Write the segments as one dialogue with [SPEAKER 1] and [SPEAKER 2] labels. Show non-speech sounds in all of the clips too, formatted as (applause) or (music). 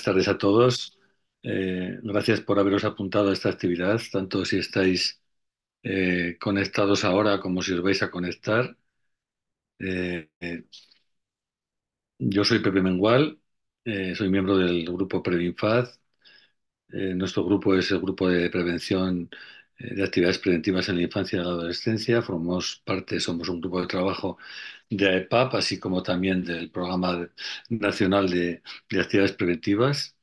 [SPEAKER 1] Buenas tardes a todos. Eh, gracias por haberos apuntado a esta actividad, tanto si estáis eh, conectados ahora como si os vais a conectar. Eh, yo soy Pepe Mengual, soy miembro del grupo Previnfaz. nuestro grupo es el grupo de prevención de actividades preventivas en la infancia y la adolescencia. Formamos parte, somos un grupo de trabajo de AEPAP, así como también del Programa Nacional de, Actividades Preventivas.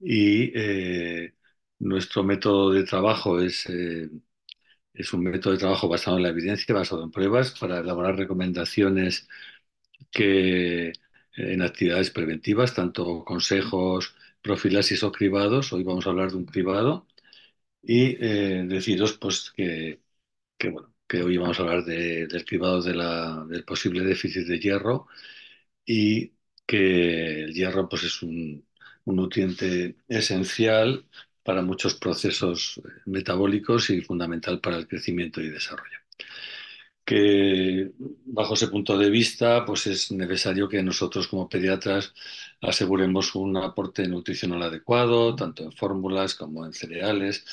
[SPEAKER 1] Y eh, nuestro método de trabajo es, eh, es un método de trabajo basado en la evidencia, basado en pruebas, para elaborar recomendaciones que en actividades preventivas, tanto consejos, profilaxis o cribados. Hoy vamos a hablar de un cribado. Y eh, deciros pues, que, que bueno, que hoy vamos a hablar del cribado del posible déficit de hierro y que el hierro pues, es un, nutriente esencial para muchos procesos eh, metabólicos y fundamental para el crecimiento y desarrollo. Que bajo ese punto de vista, pues es necesario que nosotros como pediatras aseguremos un aporte nutricional adecuado, tanto en fórmulas como en cereales,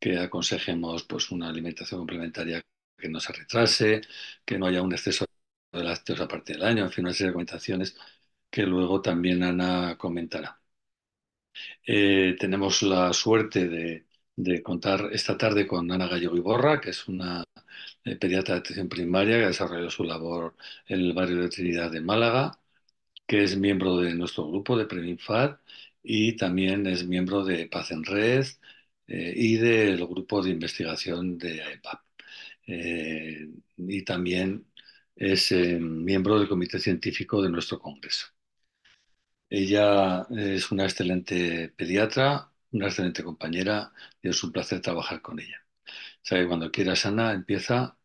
[SPEAKER 1] que aconsejemos pues una alimentación complementaria que no se retrase, que no haya un exceso de lácteos a partir del año, en fin, una serie de recomendaciones que luego también Ana comentará. Eh, tenemos la suerte de, contar esta tarde con Ana Gallego Iborra, que es una eh, pediatra de atención primaria que ha desarrollado su labor en el barrio de Trinidad de Málaga, que es miembro de nuestro grupo de Preminfad y también es miembro de Paz en Red eh, y del grupo de investigación de AEPAP. Eh, y también es eh, miembro del comité científico de nuestro Congreso. Ella es una excelente pediatra, una excelente compañera y es un placer trabajar con ella. cuando quieras, Ana, empieza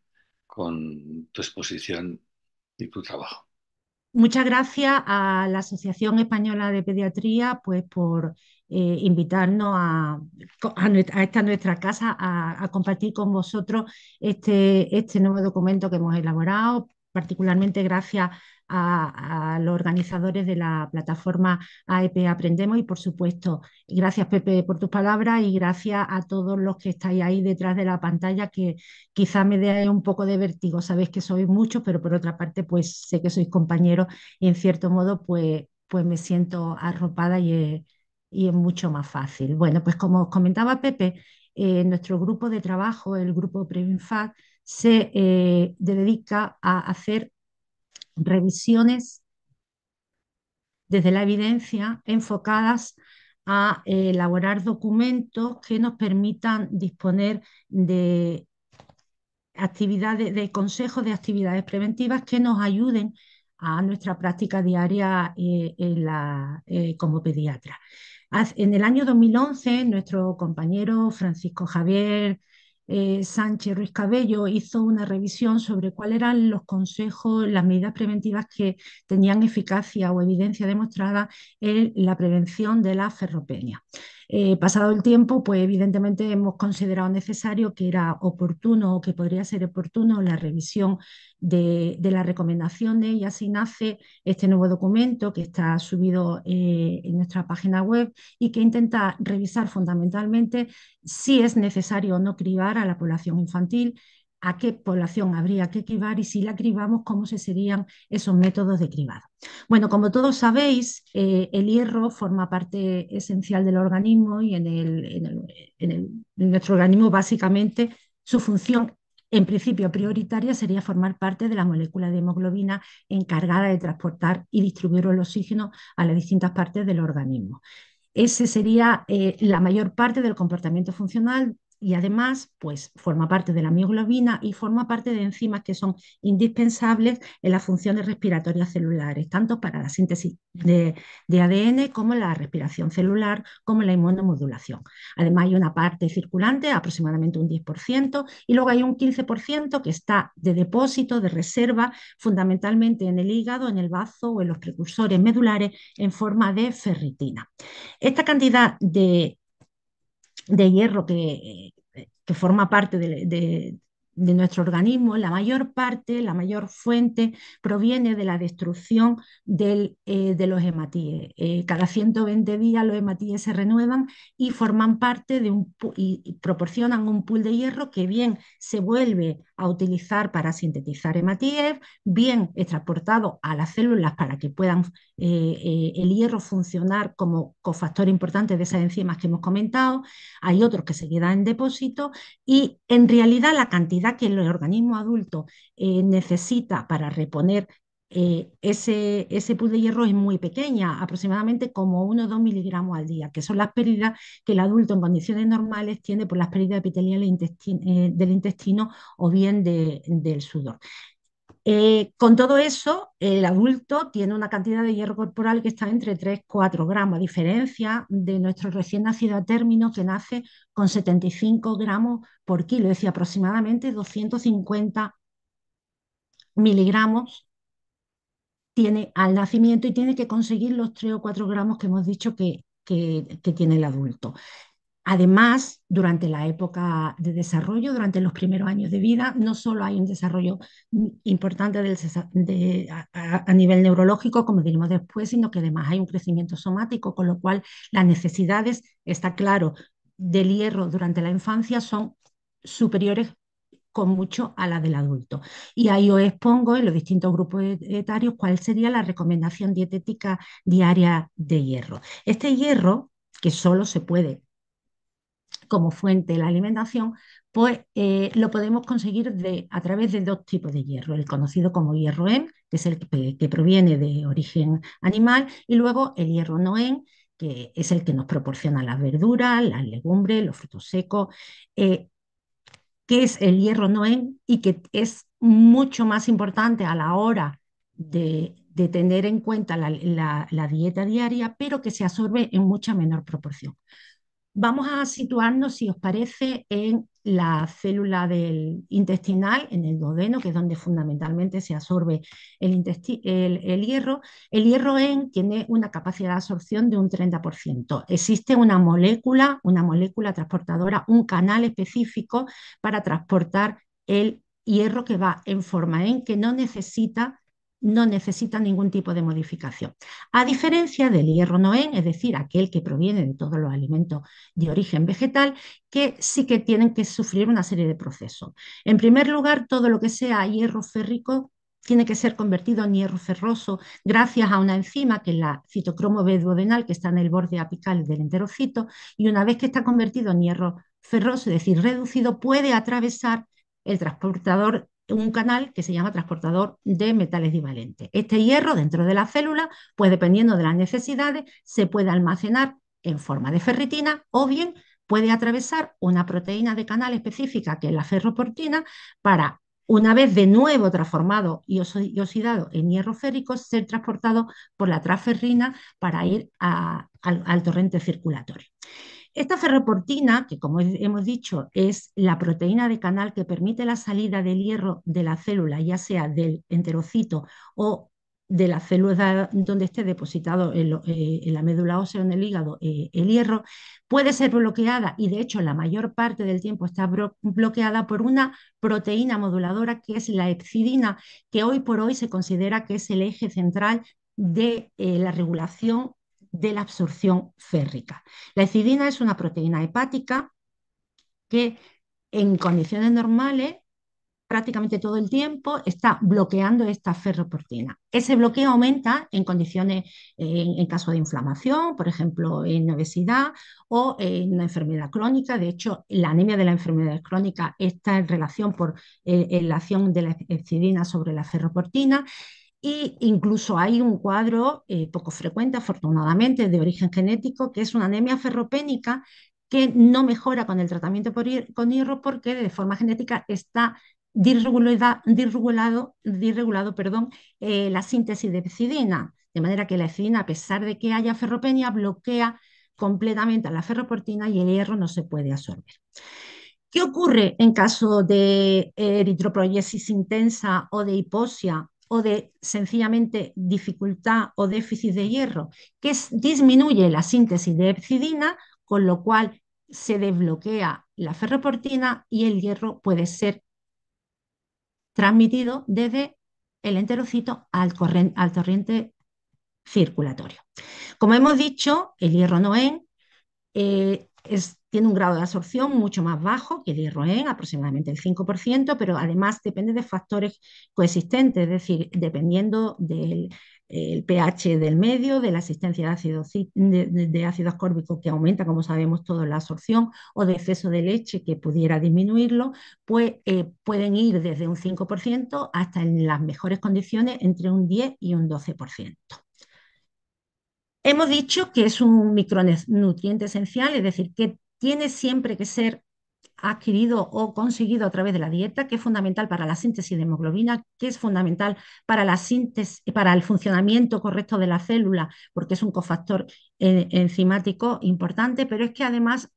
[SPEAKER 1] con tu exposición y tu trabajo.
[SPEAKER 2] Muchas gracias a la Asociación Española de Pediatría pues, por eh, invitarnos a, esta nuestra casa a, compartir con vosotros este, este nuevo documento que hemos elaborado, particularmente gracias a, los organizadores de la plataforma AEP Aprendemos y, por supuesto, gracias Pepe por tus palabras y gracias a todos los que estáis ahí detrás de la pantalla, que quizá me dé un poco de vértigo. Sabéis que sois muchos, pero por otra parte, pues sé que sois compañeros y, en cierto modo, pues, pues me siento arropada y es, mucho más fácil. Bueno, pues como os comentaba Pepe, eh, nuestro grupo de trabajo, el grupo Previnfat, se eh, dedica a hacer revisiones desde la evidencia enfocadas a eh, elaborar documentos que nos permitan disponer de actividades, de consejos de actividades preventivas que nos ayuden a nuestra práctica diaria eh, eh, como pediatra. En el año 2011, nuestro compañero Francisco Javier eh, Sánchez Ruiz Cabello hizo una revisión sobre cuáles eran los consejos, las medidas preventivas que tenían eficacia o evidencia demostrada en la prevención de la ferropenia. Eh, pasado el tiempo, pues evidentemente hemos considerado necesario que era oportuno o que podría ser oportuno la revisión de, las recomendaciones y así nace este nuevo documento que está subido eh, en nuestra página web y que intenta revisar fundamentalmente si es necesario o no cribar a la población infantil, a qué población habría que cribar y si la cribamos, cómo se serían esos métodos de cribado. Bueno, como todos sabéis, eh, el hierro forma parte esencial del organismo y en, el, nuestro organismo básicamente su función en principio prioritaria sería formar parte de la molécula de hemoglobina encargada de transportar y distribuir el oxígeno a las distintas partes del organismo. Ese sería eh, la mayor parte del comportamiento funcional y además pues forma parte de la mioglobina y forma parte de enzimas que son indispensables en las funciones respiratorias celulares, tanto para la síntesis de, ADN como la respiración celular, como la inmunomodulación. Además hay una parte circulante, aproximadamente un 10%, y luego hay un 15% que está de depósito, de reserva, fundamentalmente en el hígado, en el bazo o en los precursores medulares en forma de ferritina. Esta cantidad de de hierro que, eh, que forma parte de, de, de nuestro organismo, la mayor parte, la mayor fuente proviene de la destrucción eh, de los hematíes. Eh, cada 120 días los hematíes se renuevan y forman parte de un y, proporcionan un pool de hierro que bien se vuelve a utilizar para sintetizar hematíes, bien es transportado a las células para que puedan eh, el hierro funcionar como cofactor importante de esas enzimas que hemos comentado. Hay otros que se quedan en depósito y en realidad la cantidad que el organismo adulto eh, necesita para reponer eh, ese, ese de hierro es muy pequeña, aproximadamente como 1 o 2 miligramos al día, que son las pérdidas que el adulto en condiciones normales tiene por las pérdidas epiteliales eh, del intestino, o bien del sudor. Eh, con todo eso, el adulto tiene una cantidad de hierro corporal que está entre 3 y 4 gramos, a diferencia de nuestro recién nacido a término que nace con 75 gramos por kilo, es decir, aproximadamente 250 miligramos tiene al nacimiento y tiene que conseguir los 3 o 4 gramos que hemos dicho que tiene el adulto. Además, durante la época de desarrollo, durante los primeros años de vida, no solo hay un desarrollo importante a, nivel neurológico, como diremos después, sino que además hay un crecimiento somático, con lo cual las necesidades, está claro, del hierro durante la infancia son superiores con mucho a la del adulto. Y ahí os expongo en los distintos grupos etarios cuál sería la recomendación dietética diaria de hierro. Este hierro, que solo se puede como fuente de la alimentación, pues eh, lo podemos conseguir a través de dos tipos de hierro, el conocido como hierro en, que es el que, proviene de origen animal, y luego el hierro no que es el que nos proporciona las verduras, las legumbres, los frutos secos, eh, que es el hierro no y que es mucho más importante a la hora de, tener en cuenta la dieta diaria, pero que se absorbe en mucha menor proporción. Vamos a situarnos, si os parece, en la célula del intestinal, en el duodeno, que es donde fundamentalmente se absorbe el, hierro. El hierro en tiene una capacidad de absorción de un 30%. Existe una molécula, una molécula transportadora, un canal específico para transportar el hierro que va en forma en que no necesita no necesita ningún tipo de modificación. A diferencia del hierro noén, es decir, aquel que proviene de todos los alimentos de origen vegetal, que sí que tienen que sufrir una serie de procesos. En primer lugar, todo lo que sea hierro férrico tiene que ser convertido en hierro ferroso gracias a una enzima que es la citocromo B que está en el borde apical del enterocito y una vez que está convertido en hierro ferroso, es decir, reducido, puede atravesar el transportador un canal que se llama transportador de metales divalentes. Este hierro dentro de la célula, pues dependiendo de las necesidades, se puede almacenar en forma de ferritina o bien puede atravesar una proteína de canal específica que es la ferroportina para una vez de nuevo transformado y oxidado en hierro férrico, ser transportado por la transferrina para ir al torrente circulatorio. Esta ferroportina, que como hemos dicho es la proteína de canal que permite la salida del hierro de la célula, ya sea del enterocito o de la célula donde esté depositado eh, en, la médula ósea o en el hígado eh, el hierro, puede ser bloqueada y de hecho la mayor parte del tiempo está bloqueada por una proteína moduladora que es la epsidina, que hoy por hoy se considera que es el eje central de eh, la regulación de la absorción férrica. La ecidina es una proteína hepática que en condiciones normales prácticamente todo el tiempo está bloqueando esta ferroportina. Ese bloqueo aumenta en condiciones, en, caso de inflamación, por ejemplo, en obesidad o en una enfermedad crónica. De hecho, la anemia de la enfermedad crónica está en relación por eh, la acción de la ecidina sobre la ferroportina. Y incluso hay un cuadro eh, poco frecuente, afortunadamente, de origen genético, que es una anemia ferropénica que no mejora con el tratamiento con hierro porque de forma genética está disregulada, perdón, eh, la síntesis de epicidina. De manera que la epicidina, a pesar de que haya ferropenia, bloquea completamente a la ferroportina y el hierro no se puede absorber. ¿Qué ocurre en caso de eh, eritropoiesis intensa o de hiposia? o de sencillamente dificultad o déficit de hierro, que disminuye la síntesis de epsidina, con lo cual se desbloquea la ferroportina y el hierro puede ser transmitido desde el enterocito al, al torrente circulatorio. Como hemos dicho, el hierro no eh, es tiene un grado de absorción mucho más bajo que el Roen, aproximadamente el 5%, pero además depende de factores coexistentes, es decir, dependiendo del pH del medio, de la existencia de ácido de, que aumenta, como sabemos todos, la absorción o de exceso de leche que pudiera disminuirlo, pues eh, pueden ir desde un 5% hasta en las mejores condiciones entre un 10 y un 12%. Hemos dicho que es un micronutriente esencial, es decir, que tiene siempre que ser adquirido o conseguido a través de la dieta, que es fundamental para la síntesis de hemoglobina, que es fundamental para la síntesis, para el funcionamiento correcto de la célula, porque es un cofactor eh, enzimático importante, pero es que además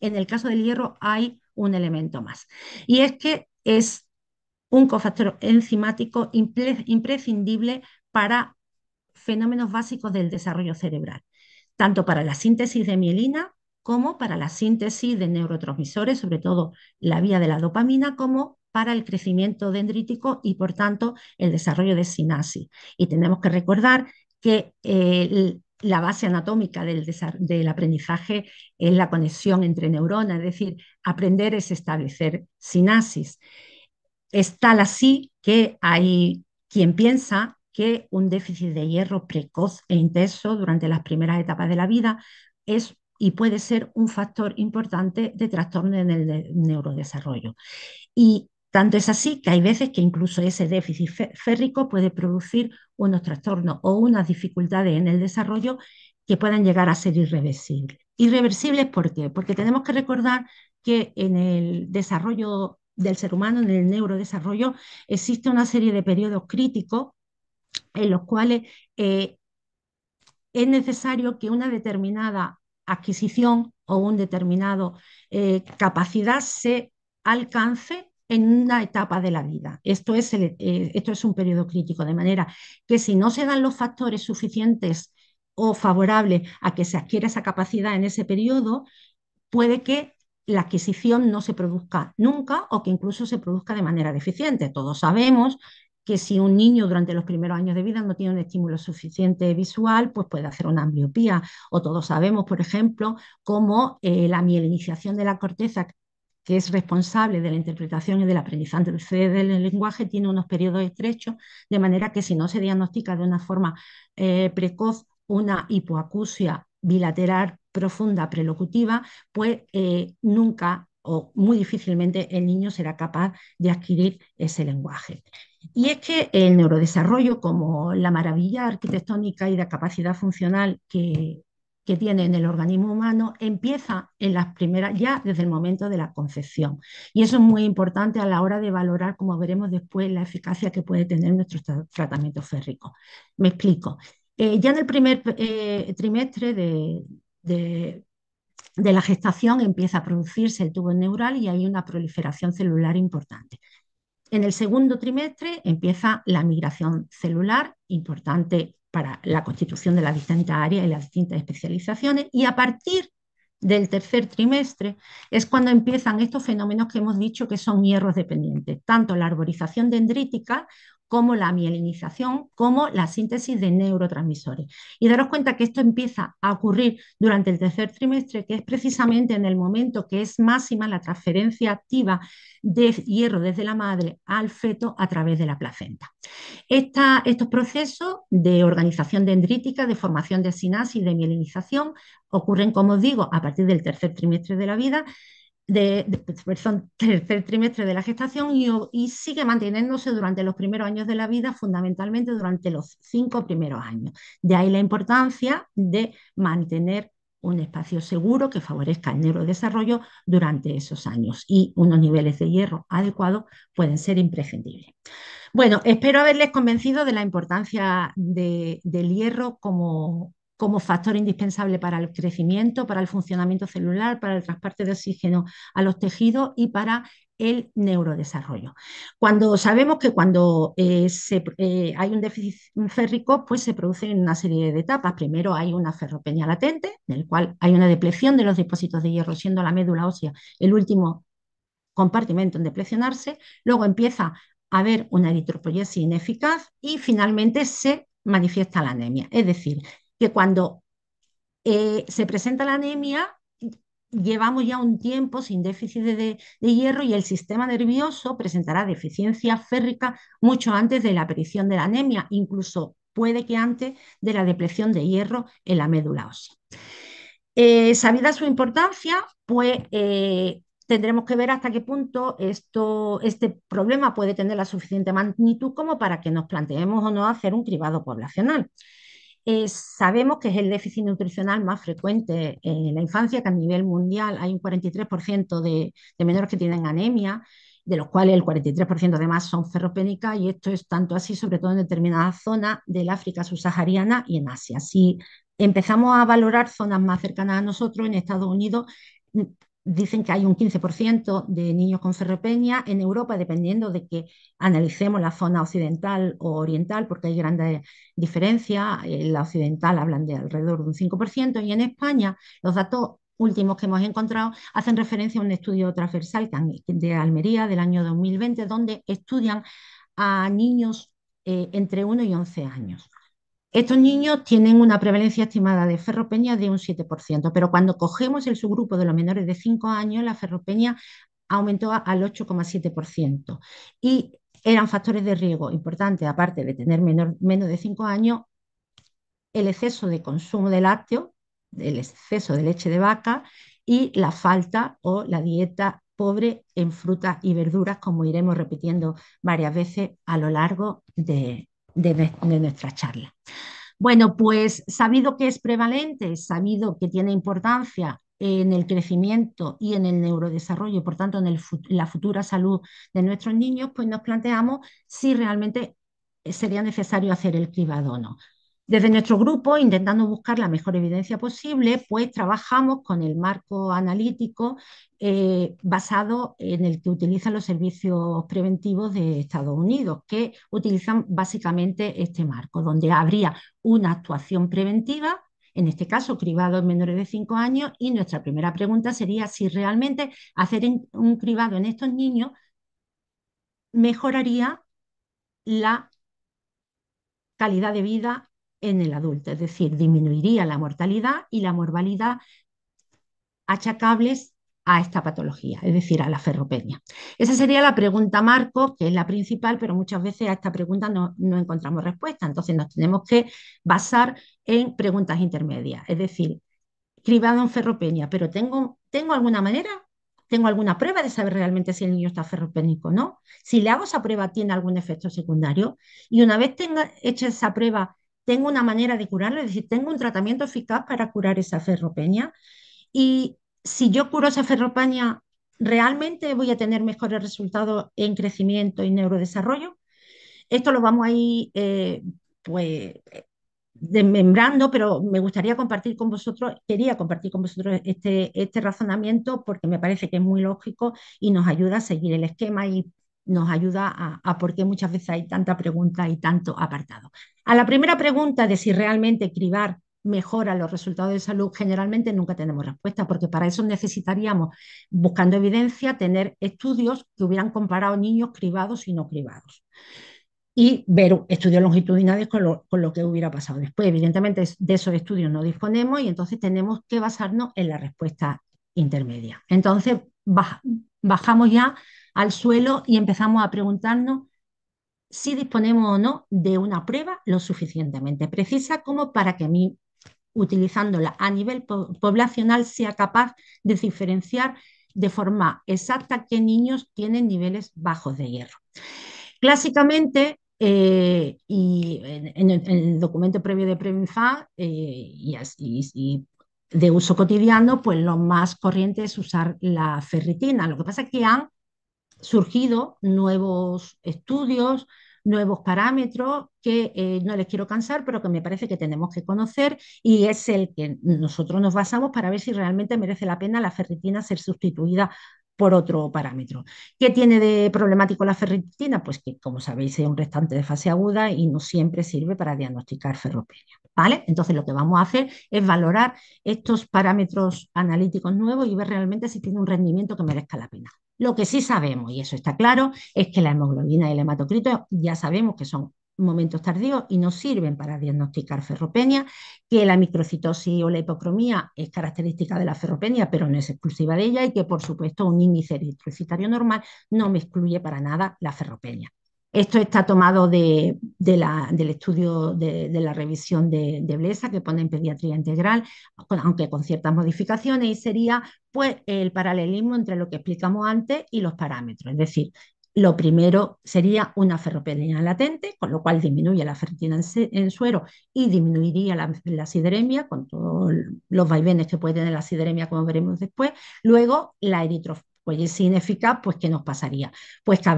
[SPEAKER 2] en el caso del hierro hay un elemento más. Y es que es un cofactor enzimático imprescindible para fenómenos básicos del desarrollo cerebral, tanto para la síntesis de mielina como para la síntesis de neurotransmisores, sobre todo la vía de la dopamina, como para el crecimiento dendrítico y, por tanto, el desarrollo de sinasis. Y tenemos que recordar que eh, la base anatómica del, aprendizaje es la conexión entre neuronas, es decir, aprender es establecer sinasis. Es tal así que hay quien piensa que un déficit de hierro precoz e intenso durante las primeras etapas de la vida es y puede ser un factor importante de trastorno en el neurodesarrollo. Y tanto es así que hay veces que incluso ese déficit férrico puede producir unos trastornos o unas dificultades en el desarrollo que puedan llegar a ser irreversibles. Irreversibles, ¿por qué? Porque tenemos que recordar que en el desarrollo del ser humano, en el neurodesarrollo, existe una serie de periodos críticos en los cuales eh, es necesario que una determinada adquisición o un determinado eh, capacidad se alcance en una etapa de la vida. Esto es, eh, esto es un periodo crítico, de manera que si no se dan los factores suficientes o favorables a que se adquiera esa capacidad en ese periodo, puede que la adquisición no se produzca nunca o que incluso se produzca de manera deficiente. Todos sabemos que si un niño durante los primeros años de vida no tiene un estímulo suficiente visual, pues puede hacer una ambliopía. O todos sabemos, por ejemplo, cómo eh, la mielinización de la corteza que es responsable de la interpretación y del aprendizaje del lenguaje, tiene unos periodos estrechos, de manera que si no se diagnostica de una forma eh, precoz una hipoacusia bilateral profunda prelocutiva, pues eh, nunca o muy difícilmente el niño será capaz de adquirir ese lenguaje. Y es que el neurodesarrollo, como la maravilla arquitectónica y de capacidad funcional que, tiene en el organismo humano, empieza en las primeras, ya desde el momento de la concepción. Y eso es muy importante a la hora de valorar, como veremos después, la eficacia que puede tener nuestro tratamiento férrico. Me explico. Eh, ya en el primer eh, trimestre de la gestación empieza a producirse el tubo neural y hay una proliferación celular importante. En el segundo trimestre empieza la migración celular, importante para la constitución de las distintas áreas y las distintas especializaciones, y a partir del tercer trimestre es cuando empiezan estos fenómenos que hemos dicho que son hierros dependientes, tanto la arborización dendrítica como la mielinización, como la síntesis de neurotransmisores. Y daros cuenta que esto empieza a ocurrir durante el tercer trimestre, que es precisamente en el momento que es máxima la transferencia activa de hierro desde la madre al feto a través de la placenta. estos procesos de organización dendrítica, de formación de sinasis, de mielinización, ocurren, como os digo, a partir del tercer trimestre de la vida de, tercer trimestre de la gestación y, sigue manteniéndose durante los primeros años de la vida, fundamentalmente durante los cinco primeros años. De ahí la importancia de mantener un espacio seguro que favorezca el neurodesarrollo durante esos años y unos niveles de hierro adecuados pueden ser imprescindibles. Bueno, espero haberles convencido de la importancia del hierro como, como factor indispensable para el crecimiento, para el funcionamiento celular, para el transporte de oxígeno a los tejidos y para el neurodesarrollo. Cuando sabemos que cuando eh, eh, hay un déficit férrico, pues se en una serie de etapas. Primero hay una ferropenia latente, en el cual hay una depleción de los depósitos de hierro, siendo la médula ósea el último compartimento en depresionarse. Luego empieza a haber una eritropoyesis ineficaz y finalmente se manifiesta la anemia. Es decir, que cuando eh, se presenta la anemia, llevamos ya un tiempo sin déficit de, hierro y el sistema nervioso presentará deficiencia férrica mucho antes de la aparición de la anemia, incluso puede que antes de la depresión de hierro en la médula ósea. Eh, sabida su importancia, pues eh, tendremos que ver hasta qué punto esto, este problema puede tener la suficiente magnitud como para que nos planteemos o no hacer un cribado poblacional. Eh, sabemos que es el déficit nutricional más frecuente en la infancia, que a nivel mundial hay un 43% de, de menores que tienen anemia, de los cuales el 43% además son ferropénicas, y esto es tanto así, sobre todo en determinadas zonas del África subsahariana y en Asia. Si empezamos a valorar zonas más cercanas a nosotros, en Estados Unidos dicen que hay un 15% de niños con ferropenia en Europa, dependiendo de que analicemos la zona occidental o oriental, porque hay grandes diferencias. En la occidental hablan de alrededor de un 5%, y en España los datos últimos que hemos encontrado hacen referencia a un estudio transversal de Almería del año 2020, donde estudian a niños eh, entre 1 y 11 años. Estos niños tienen una prevalencia estimada de ferropenia de un 7%, pero cuando cogemos el subgrupo de los menores de 5 años, la ferropenia aumentó al 8,7%. Y eran factores de riesgo importantes, aparte de tener menor, menos de 5 años, el exceso de consumo de lácteo, el exceso de leche de vaca y la falta o la dieta pobre en frutas y verduras, como iremos repitiendo varias veces a lo largo de, de, nuestra charla. Bueno, pues sabido que es prevalente, sabido que tiene importancia en el crecimiento y en el neurodesarrollo, y por tanto en, la futura salud de nuestros niños, pues nos planteamos si realmente eh, sería necesario hacer el cribado o no. Desde nuestro grupo, intentando buscar la mejor evidencia posible, pues trabajamos con el marco analítico eh, basado en el que utilizan los servicios preventivos de Estados Unidos, que utilizan básicamente este marco, donde habría una actuación preventiva, en este caso cribados menores de 5 años, y nuestra primera pregunta sería si realmente hacer un cribado en estos niños mejoraría la calidad de vida en el adulto, es decir, disminuiría la mortalidad y la morbilidad achacables a esta patología, es decir, a la ferropenia. Esa sería la pregunta marco, que es la principal, pero muchas veces a esta pregunta no, encontramos respuesta, entonces nos tenemos que basar en preguntas intermedias, es decir, cribado en ferropenia, pero tengo, ¿tengo alguna manera? ¿Tengo alguna prueba de saber realmente si el niño está ferropénico o no? Si le hago esa prueba, ¿tiene algún efecto secundario? Y una vez tenga hecha esa prueba, tengo una manera de curarlo, es decir, tengo un tratamiento eficaz para curar esa ferropeña Y si yo curo esa ferropeña, ¿realmente voy a tener mejores resultados en crecimiento y neurodesarrollo? Esto lo vamos a ir eh, pues, desmembrando, pero me gustaría compartir con vosotros, quería compartir con vosotros este, este razonamiento porque me parece que es muy lógico y nos ayuda a seguir el esquema y nos ayuda a, por qué muchas veces hay tanta pregunta y tanto apartado. A la primera pregunta de si realmente cribar mejora los resultados de salud, generalmente nunca tenemos respuesta, porque para eso necesitaríamos, buscando evidencia, tener estudios que hubieran comparado niños cribados y no cribados. Y ver estudios longitudinales con lo, que hubiera pasado después. Evidentemente, de esos estudios no disponemos y entonces tenemos que basarnos en la respuesta intermedia. Entonces, bajamos ya al suelo y empezamos a preguntarnos si disponemos o no de una prueba lo suficientemente precisa como para que mí utilizándola a nivel poblacional sea capaz de diferenciar de forma exacta qué niños tienen niveles bajos de hierro. Clásicamente, eh, y en, el documento previo de Premifa eh, y, de uso cotidiano, pues lo más corriente es usar la ferritina. Lo que pasa es que han surgido nuevos estudios, nuevos parámetros que eh, no les quiero cansar, pero que me parece que tenemos que conocer y es el que nosotros nos basamos para ver si realmente merece la pena la ferritina ser sustituida por otro parámetro. ¿Qué tiene de problemático la ferritina? Pues que, como sabéis, es un restante de fase aguda y no siempre sirve para diagnosticar ferropenia. ¿vale? Entonces, lo que vamos a hacer es valorar estos parámetros analíticos nuevos y ver realmente si tiene un rendimiento que merezca la pena. Lo que sí sabemos, y eso está claro, es que la hemoglobina y el hematocrito ya sabemos que son momentos tardíos y no sirven para diagnosticar ferropenia, que la microcitosis o la hipocromía es característica de la ferropenia, pero no es exclusiva de ella y que por supuesto un índice eritrocitario normal no me excluye para nada la ferropenia. Esto está tomado de, del estudio de, la revisión de, Blesa, que pone en pediatría integral, aunque con ciertas modificaciones, y sería pues, el paralelismo entre lo que explicamos antes y los parámetros. Es decir, lo primero sería una ferropenia latente, con lo cual disminuye la ferritina en, suero y disminuiría la, sideremia, con todos los vaivenes que puede tener la sideremia, como veremos después. Luego, la eritrof pues es ineficaz, pues ¿qué nos pasaría? Pues que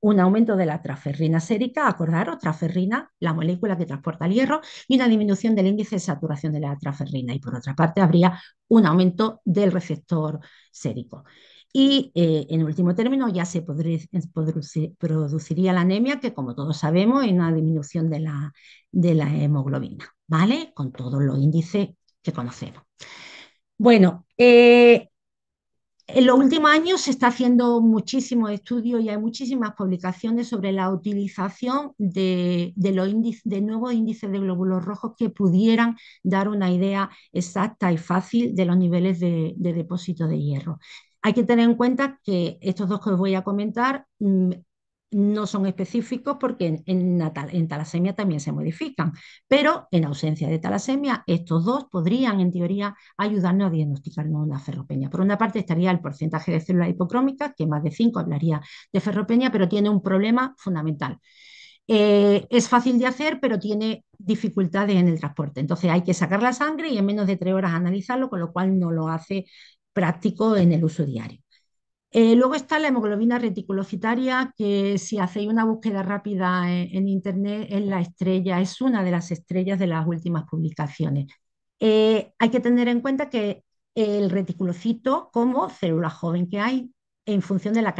[SPEAKER 2] un aumento de la transferrina sérica, acordaros, transferrina, la molécula que transporta el hierro, y una disminución del índice de saturación de la transferrina. Y por otra parte, habría un aumento del receptor sérico. Y eh, en último término, ya se produciría la anemia, que como todos sabemos, es una disminución de la, de la hemoglobina, ¿vale? Con todos los índices que conocemos. Bueno, eh, en los últimos años se está haciendo muchísimos estudios y hay muchísimas publicaciones sobre la utilización de, de nuevos índices de glóbulos rojos que pudieran dar una idea exacta y fácil de los niveles de, de depósito de hierro. Hay que tener en cuenta que estos dos que os voy a comentar mm, no son específicos porque en, talasemia también se modifican, pero en ausencia de talasemia, estos dos podrían, en teoría, ayudarnos a diagnosticarnos una ferropeña. Por una parte estaría el porcentaje de células hipocrómicas, que más de 5 hablaría de ferropeña, pero tiene un problema fundamental. Eh, es fácil de hacer, pero tiene dificultades en el transporte. Entonces hay que sacar la sangre y en menos de tres horas analizarlo, con lo cual no lo hace práctico en el uso diario. Eh, luego está la hemoglobina reticulocitaria, que si hacéis una búsqueda rápida en, Internet es la estrella, es una de las estrellas de las últimas publicaciones. Eh, hay que tener en cuenta que el reticulocito como célula joven que hay, en función de la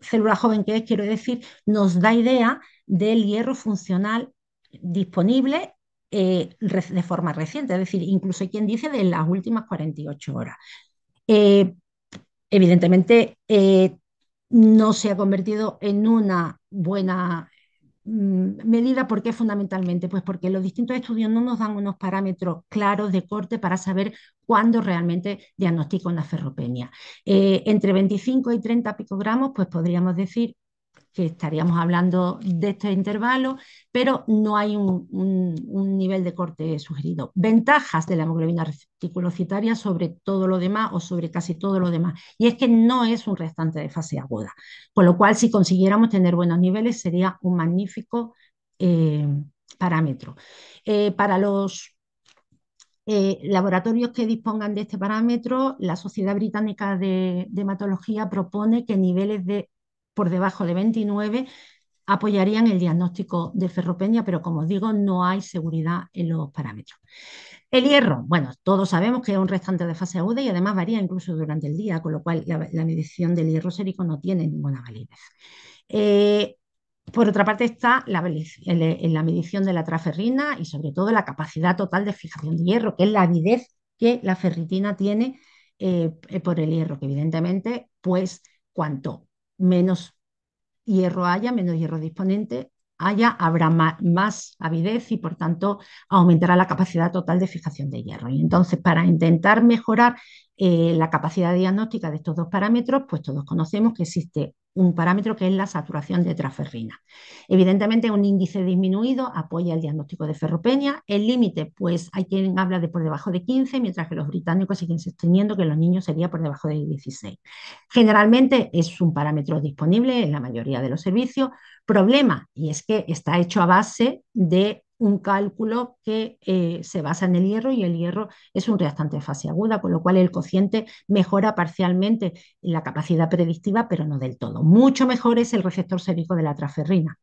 [SPEAKER 2] célula joven que es, quiero decir, nos da idea del hierro funcional disponible eh, de forma reciente, es decir, incluso hay quien dice de las últimas 48 horas evidentemente eh, no se ha convertido en una buena mm, medida, ¿por qué fundamentalmente? Pues porque los distintos estudios no nos dan unos parámetros claros de corte para saber cuándo realmente diagnostico una ferropenia. Eh, entre 25 y 30 picogramos, pues podríamos decir que estaríamos hablando de estos intervalos, pero no hay un, nivel de corte sugerido. Ventajas de la hemoglobina reticulocitaria sobre todo lo demás o sobre casi todo lo demás, y es que no es un restante de fase aguda, con lo cual si consiguiéramos tener buenos niveles sería un magnífico eh, parámetro. Eh, para los eh, laboratorios que dispongan de este parámetro, la Sociedad Británica de Hematología propone que niveles de por debajo de 29 apoyarían el diagnóstico de ferropenia, pero como digo, no hay seguridad en los parámetros. El hierro, bueno, todos sabemos que es un restante de fase aguda y además varía incluso durante el día, con lo cual la, medición del hierro sérico no tiene ninguna validez. Eh, por otra parte está la, en la medición de la traferrina y sobre todo la capacidad total de fijación de hierro, que es la avidez que la ferritina tiene eh, eh, por el hierro, que evidentemente, pues cuanto menos hierro haya, menos hierro disponente, haya, habrá más, avidez y por tanto aumentará la capacidad total de fijación de hierro. Y entonces, para intentar mejorar eh, la capacidad diagnóstica de estos dos parámetros, pues todos conocemos que existe un parámetro que es la saturación de transferrina. Evidentemente, un índice disminuido apoya el diagnóstico de ferropenia. El límite, pues hay quien habla de por debajo de 15, mientras que los británicos siguen sosteniendo que los niños sería por debajo de 16. Generalmente es un parámetro disponible en la mayoría de los servicios problema, y es que está hecho a base de un cálculo que eh, se basa en el hierro y el hierro es un reactante de fase aguda, con lo cual el cociente mejora parcialmente la capacidad predictiva, pero no del todo. Mucho mejor es el receptor sérico de la transferrina.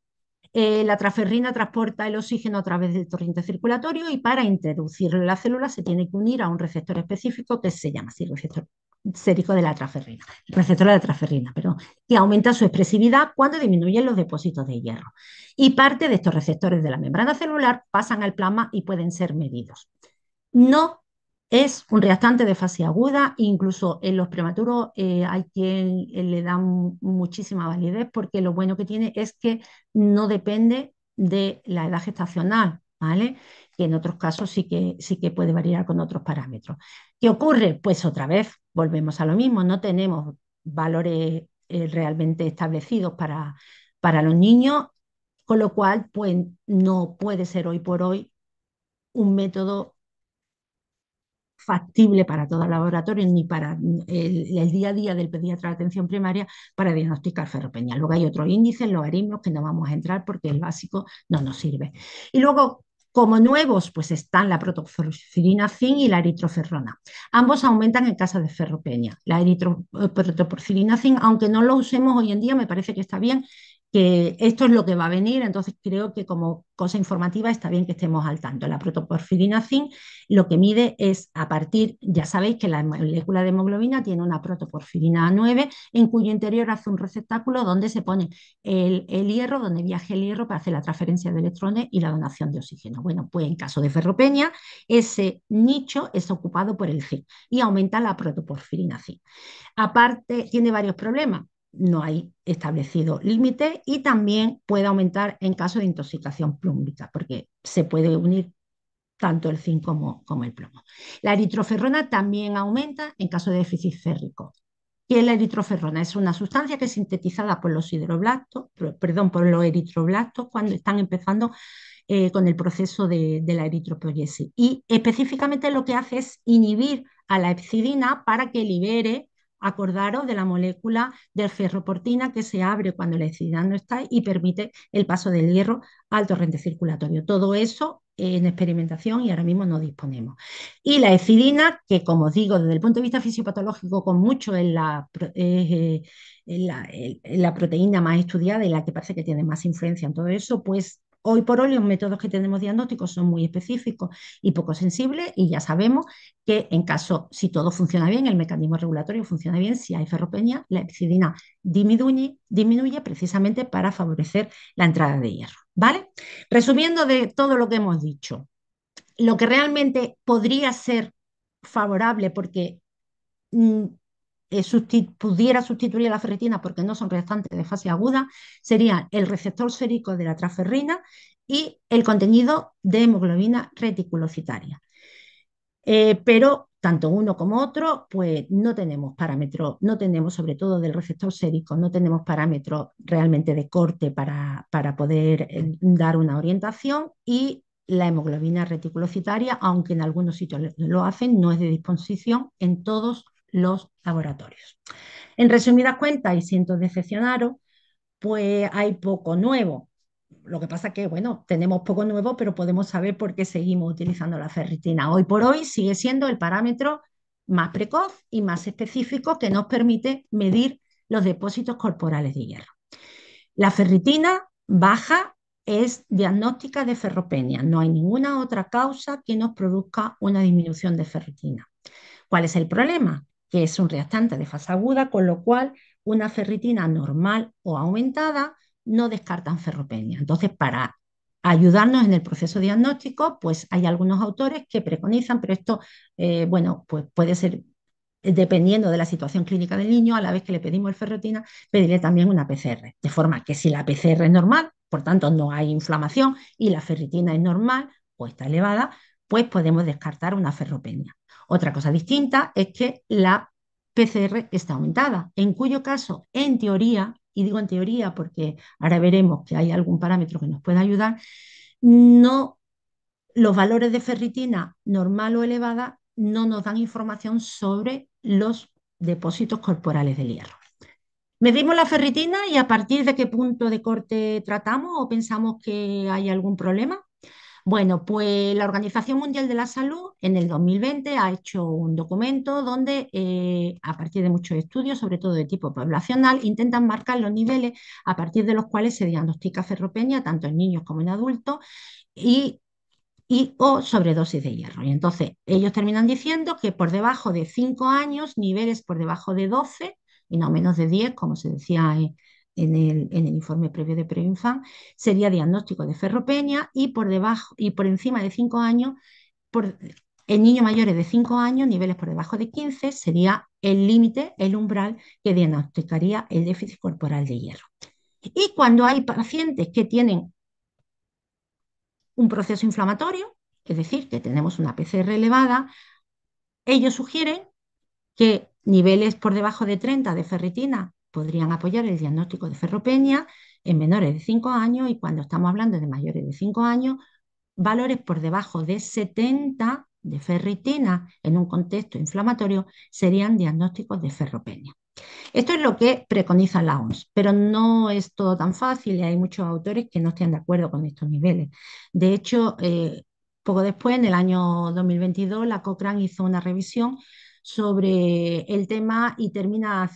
[SPEAKER 2] Eh, la transferrina transporta el oxígeno a través del torrente circulatorio y para introducirlo en la célula se tiene que unir a un receptor específico que se llama así, receptor sérico de la transferrina, receptor de la transferrina, pero que aumenta su expresividad cuando disminuyen los depósitos de hierro. Y parte de estos receptores de la membrana celular pasan al plasma y pueden ser medidos. No es un reactante de fase aguda, incluso en los prematuros eh, hay quien eh, le da muchísima validez porque lo bueno que tiene es que no depende de la edad gestacional, ¿vale? que en otros casos sí que, sí que puede variar con otros parámetros. ¿Qué ocurre? Pues otra vez volvemos a lo mismo, no tenemos valores eh, realmente establecidos para, para los niños, con lo cual pues, no puede ser hoy por hoy un método factible para todo el laboratorio, ni para el, día a día del pediatra de atención primaria para diagnosticar ferropenia. Luego hay otros índices, logaritmos, que no vamos a entrar porque el básico no nos sirve. Y luego, como nuevos, pues están la protoporfirina zinc y la eritroferrona. Ambos aumentan en caso de ferropeña. La eritroporfirina eh, aunque no lo usemos hoy en día, me parece que está bien que esto es lo que va a venir, entonces creo que como cosa informativa está bien que estemos al tanto. La protoporfirina zinc lo que mide es a partir, ya sabéis que la molécula de hemoglobina tiene una protoporfirina 9 en cuyo interior hace un receptáculo donde se pone el, hierro, donde viaja el hierro para hacer la transferencia de electrones y la donación de oxígeno. Bueno, pues en caso de ferropenia, ese nicho es ocupado por el zinc y aumenta la protoporfirina zinc. Aparte, tiene varios problemas no hay establecido límite y también puede aumentar en caso de intoxicación plúmbica, porque se puede unir tanto el zinc como, el plomo. La eritroferrona también aumenta en caso de déficit férrico. ¿Qué es la eritroferrona? Es una sustancia que es sintetizada por los hidroblastos, perdón, por los eritroblastos cuando están empezando eh, con el proceso de, la eritropoyesis. Y específicamente lo que hace es inhibir a la epsidina para que libere Acordaros de la molécula del ferroportina que se abre cuando la ecidina no está y permite el paso del hierro al torrente circulatorio. Todo eso en experimentación y ahora mismo no disponemos. Y la ecidina, que como os digo, desde el punto de vista fisiopatológico, con mucho en eh, es la proteína más estudiada y la que parece que tiene más influencia en todo eso, pues hoy por hoy los métodos que tenemos diagnósticos son muy específicos y poco sensibles y ya sabemos que en caso, si todo funciona bien, el mecanismo regulatorio funciona bien, si hay ferropenia, la epsidina disminuye, disminuye precisamente para favorecer la entrada de hierro. ¿Vale? Resumiendo de todo lo que hemos dicho, lo que realmente podría ser favorable porque mm, eh, pudiera sustituir la ferritina porque no son restantes de fase aguda, sería el receptor sérico de la transferrina y el contenido de hemoglobina reticulocitaria. Eh, pero tanto uno como otro, pues no tenemos parámetro no tenemos sobre todo del receptor sérico, no tenemos parámetros realmente de corte para, para poder eh, dar una orientación y la hemoglobina reticulocitaria, aunque en algunos sitios lo hacen, no es de disposición en todos los laboratorios. En resumidas cuentas, y siento decepcionaros, pues hay poco nuevo. Lo que pasa que, bueno, tenemos poco nuevo, pero podemos saber por qué seguimos utilizando la ferritina. Hoy por hoy sigue siendo el parámetro más precoz y más específico que nos permite medir los depósitos corporales de hierro. La ferritina baja es diagnóstica de ferropenia. No hay ninguna otra causa que nos produzca una disminución de ferritina. ¿Cuál es el problema? que es un reactante de fase aguda, con lo cual una ferritina normal o aumentada no descartan ferropenia. Entonces, para ayudarnos en el proceso diagnóstico, pues hay algunos autores que preconizan, pero esto, eh, bueno, pues puede ser dependiendo de la situación clínica del niño, a la vez que le pedimos el ferritina, pedirle también una PCR, de forma que si la PCR es normal, por tanto no hay inflamación, y la ferritina es normal o está elevada, pues podemos descartar una ferropenia. Otra cosa distinta es que la PCR está aumentada, en cuyo caso, en teoría, y digo en teoría porque ahora veremos que hay algún parámetro que nos pueda ayudar, no los valores de ferritina normal o elevada no nos dan información sobre los depósitos corporales del hierro. Medimos la ferritina y a partir de qué punto de corte tratamos o pensamos que hay algún problema. Bueno, pues la Organización Mundial de la Salud en el 2020 ha hecho un documento donde, eh, a partir de muchos estudios, sobre todo de tipo poblacional, intentan marcar los niveles a partir de los cuales se diagnostica ferropenia tanto en niños como en adultos y, y o sobredosis de hierro. Y entonces ellos terminan diciendo que por debajo de 5 años, niveles por debajo de 12 y no menos de 10, como se decía en, en el, informe previo de Preinfan, sería diagnóstico de ferropenia y por debajo y por encima de 5 años, por, en niños mayores de 5 años, niveles por debajo de 15, sería el límite, el umbral que diagnosticaría el déficit corporal de hierro. Y cuando hay pacientes que tienen un proceso inflamatorio, es decir, que tenemos una PCR elevada, ellos sugieren que niveles por debajo de 30 de ferritina podrían apoyar el diagnóstico de ferropenia en menores de 5 años y cuando estamos hablando de mayores de 5 años, valores por debajo de 70 de ferritina en un contexto inflamatorio serían diagnósticos de ferropenia. Esto es lo que preconiza la OMS, pero no es todo tan fácil y hay muchos autores que no estén de acuerdo con estos niveles. De hecho, eh, poco después, en el año 2022, la Cochrane hizo una revisión sobre el tema y termina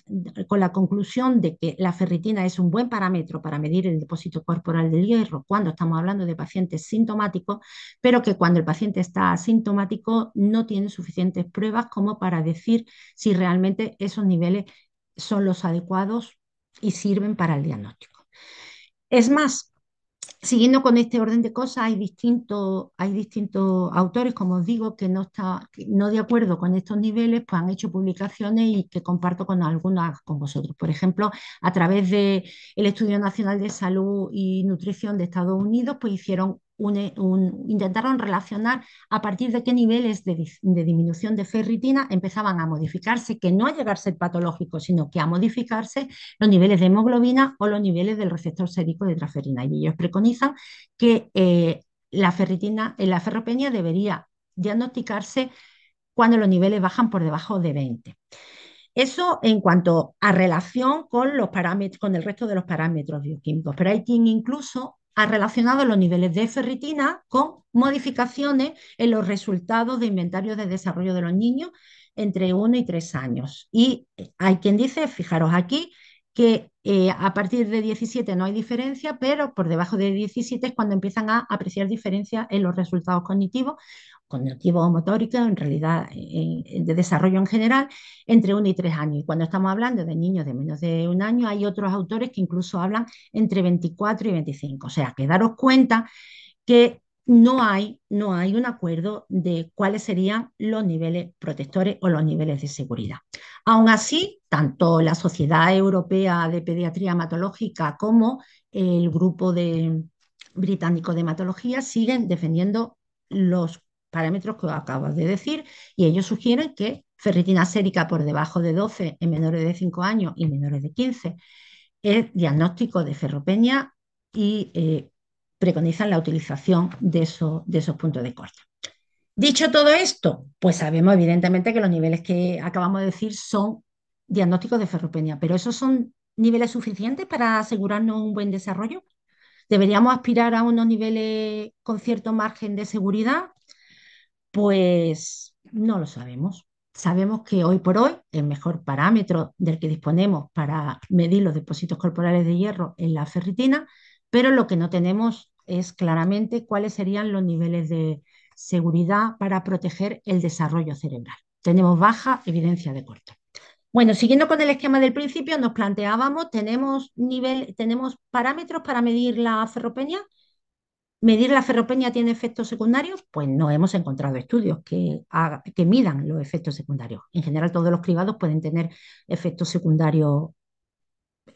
[SPEAKER 2] con la conclusión de que la ferritina es un buen parámetro para medir el depósito corporal del hierro cuando estamos hablando de pacientes sintomáticos, pero que cuando el paciente está asintomático no tiene suficientes pruebas como para decir si realmente esos niveles son los adecuados y sirven para el diagnóstico. Es más, Siguiendo con este orden de cosas, hay, hay distintos autores, como os digo, que no, está, no de acuerdo con estos niveles, pues han hecho publicaciones y que comparto con algunas con vosotros. Por ejemplo, a través del el Estudio Nacional de Salud y Nutrición de Estados Unidos, pues hicieron eh, intentaron relacionar a partir de qué niveles de, disminución de ferritina empezaban a modificarse, que no a llegar a ser patológico, sino que a modificarse los niveles de hemoglobina o los niveles del receptor sérico de traferina. Y ellos preconizan que eh, la ferritina, en eh, la ferropenia debería diagnosticarse cuando los niveles bajan por debajo de 20. Eso en cuanto a relación con los parámetros, con el resto de los parámetros bioquímicos. Pero hay quien incluso ha relacionado los niveles de ferritina con modificaciones en los resultados de inventarios de desarrollo de los niños entre 1 y 3 años. Y hay quien dice, fijaros aquí, que eh, a partir de 17 no hay diferencia, pero por debajo de 17 es cuando empiezan a apreciar diferencia en los resultados cognitivos cognitivo o motóricos, en realidad de desarrollo en general, entre uno y tres años. Y cuando estamos hablando de niños de menos de un año, hay otros autores que incluso hablan entre 24 y 25. O sea, que daros cuenta que no hay, no hay un acuerdo de cuáles serían los niveles protectores o los niveles de seguridad. Aún así, tanto la Sociedad Europea de Pediatría Hematológica como el grupo de, británico de hematología siguen defendiendo los parámetros que acabas de decir, y ellos sugieren que ferritina sérica por debajo de 12 en menores de 5 años y menores de 15 es diagnóstico de ferropenia y eh, preconizan la utilización de, de esos puntos de corte. Dicho todo esto, pues sabemos evidentemente que los niveles que acabamos de decir son diagnósticos de ferropenia, pero ¿esos son niveles suficientes para asegurarnos un buen desarrollo? ¿Deberíamos aspirar a unos niveles con cierto margen de seguridad? Pues no lo sabemos. Sabemos que hoy por hoy el mejor parámetro del que disponemos para medir los depósitos corporales de hierro es la ferritina, pero lo que no tenemos es claramente cuáles serían los niveles de seguridad para proteger el desarrollo cerebral. Tenemos baja evidencia de corte. Bueno, siguiendo con el esquema del principio, nos planteábamos, tenemos nivel, tenemos parámetros para medir la ferropenia, ¿Medir la ferropeña tiene efectos secundarios? Pues no hemos encontrado estudios que, que midan los efectos secundarios. En general, todos los cribados pueden tener efectos secundarios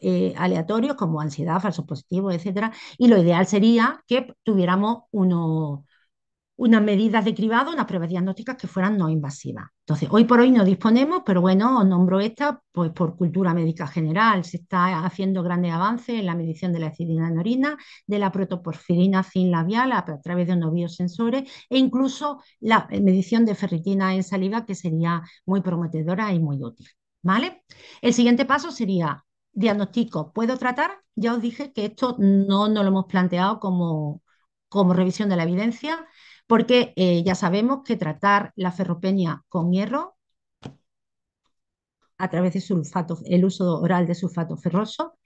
[SPEAKER 2] eh, aleatorios como ansiedad, falsos positivos, etc. Y lo ideal sería que tuviéramos unos unas medidas de cribado, unas pruebas diagnósticas que fueran no invasivas. Entonces, hoy por hoy no disponemos, pero bueno, os nombro esta pues, por cultura médica general. Se está haciendo grandes avances en la medición de la acidina en orina, de la protoporfirina sin labial a, través de unos biosensores e incluso la medición de ferritina en saliva, que sería muy prometedora y muy útil. ¿Vale? El siguiente paso sería diagnóstico. ¿Puedo tratar? Ya os dije que esto no, no lo hemos planteado como, como revisión de la evidencia, porque eh, ya sabemos que tratar la ferropenia con hierro a través de el uso oral de sulfato ferroso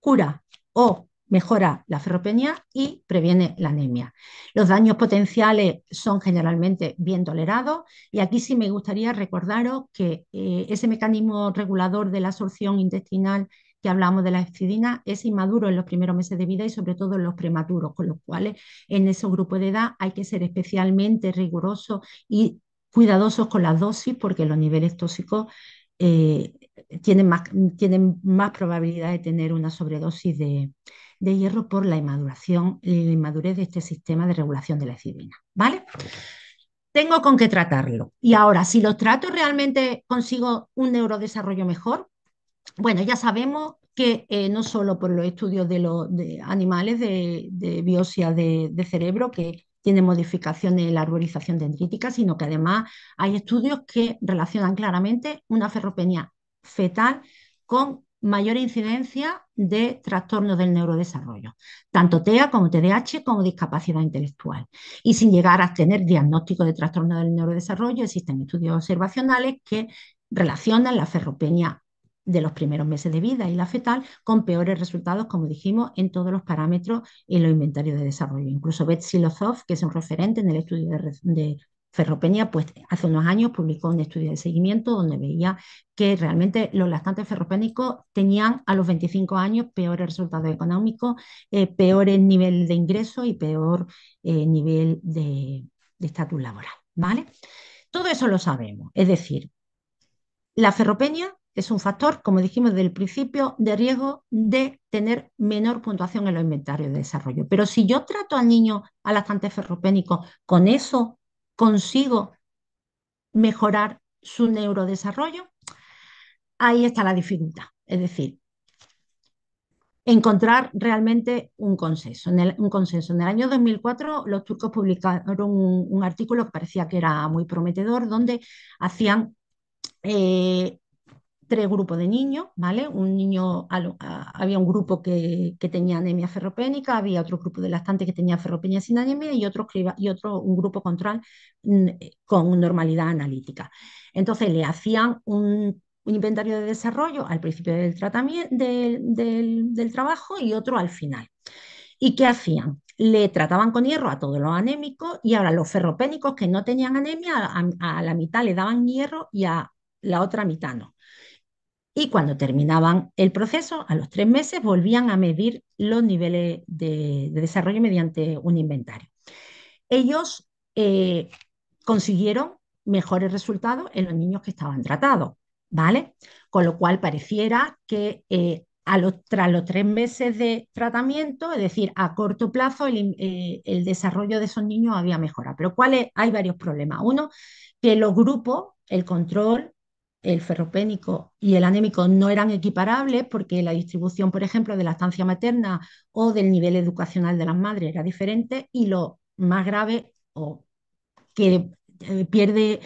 [SPEAKER 2] cura o mejora la ferropenia y previene la anemia. Los daños potenciales son generalmente bien tolerados y aquí sí me gustaría recordaros que eh, ese mecanismo regulador de la absorción intestinal que hablamos de la escidina es inmaduro en los primeros meses de vida y sobre todo en los prematuros, con los cuales en esos grupos de edad hay que ser especialmente rigurosos y cuidadosos con las dosis porque los niveles tóxicos eh, tienen, más, tienen más probabilidad de tener una sobredosis de, hierro por la inmaduración, la inmadurez de este sistema de regulación de la escidina. ¿Vale? Tengo con qué tratarlo. Y ahora, si lo trato, realmente consigo un neurodesarrollo mejor. Bueno, ya sabemos que eh, no solo por los estudios de los animales de, de de, cerebro que tiene modificaciones en la arborización dendrítica, sino que además hay estudios que relacionan claramente una ferropenia fetal con mayor incidencia de trastornos del neurodesarrollo, tanto TEA como TDAH como discapacidad intelectual. Y sin llegar a tener diagnóstico de trastorno del neurodesarrollo, existen estudios observacionales que relacionan la ferropenia de los primeros meses de vida y la fetal, con peores resultados, como dijimos, en todos los parámetros y los inventarios de desarrollo. Incluso Betsy Lozov, que es un referente en el estudio de, ferropenia, ferropeña, pues hace unos años publicó un estudio de seguimiento donde veía que realmente los lactantes ferropénicos tenían a los 25 años peores resultados económicos, eh, peores nivel de ingreso y peor eh, nivel de estatus laboral. ¿Vale? Todo eso lo sabemos. Es decir, la ferropenia es un factor, como dijimos desde el principio, de riesgo de tener menor puntuación en los inventarios de desarrollo. Pero si yo trato al niño a lactantes ferropénico, con eso consigo mejorar su neurodesarrollo, ahí está la dificultad. Es decir, encontrar realmente un consenso. En el, un consenso. En el año 2004 los turcos publicaron un, artículo que parecía que era muy prometedor, donde hacían eh, tres grupos de niños, ¿vale? Un niño, había un grupo que, tenía anemia ferropénica, había otro grupo de lactantes que tenía ferropenia sin anemia y otro, y otro un grupo control mm, eh, con normalidad analítica. Entonces le hacían un, inventario de desarrollo al principio del, tratamiento, del, trabajo y otro al final. ¿Y qué hacían? le trataban con hierro a todos los anémicos y ahora los ferropénicos que no tenían anemia, a, la mitad le daban hierro y a la otra mitad no. Y cuando terminaban el proceso, a los tres meses volvían a medir los niveles de, desarrollo mediante un inventario. Ellos eh, consiguieron mejores resultados en los niños que estaban tratados, ¿vale? Con lo cual pareciera que eh, tras los tres meses de tratamiento, es decir, a corto plazo, el, eh, el desarrollo de esos niños había mejorado. Pero ¿cuáles? Hay varios problemas. Uno, que los grupos, el control el ferropénico y el anémico no eran equiparables porque la distribución, por ejemplo, de la estancia materna o del nivel educacional de las madres era diferente y lo más grave o que eh, pierde,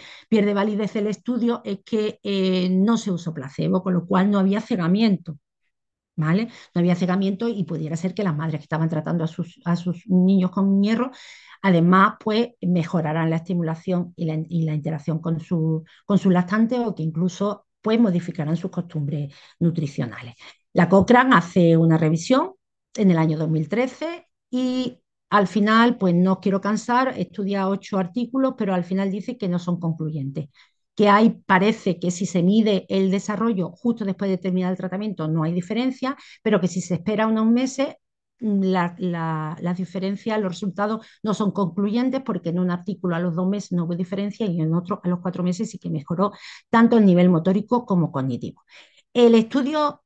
[SPEAKER 2] validez el estudio es que eh, no se usó placebo, con lo cual no había cegamiento. ¿Vale? No había cegamiento y pudiera ser que las madres que estaban tratando a sus, a sus niños con hierro Además, pues mejorarán la estimulación y la, interacción con su, con lactante o que incluso pues modificarán sus costumbres nutricionales. La Cochrane hace una revisión en el año 2013 y al final, pues no quiero cansar, estudia ocho artículos, pero al final dice que no son concluyentes. Que hay, parece que si se mide el desarrollo justo después de terminar el tratamiento no hay diferencia, pero que si se espera unos meses las diferencias, los resultados no son concluyentes porque en un artículo a los dos meses no hubo diferencia y en otro a los cuatro meses sí que mejoró tanto el nivel motórico como cognitivo. El estudio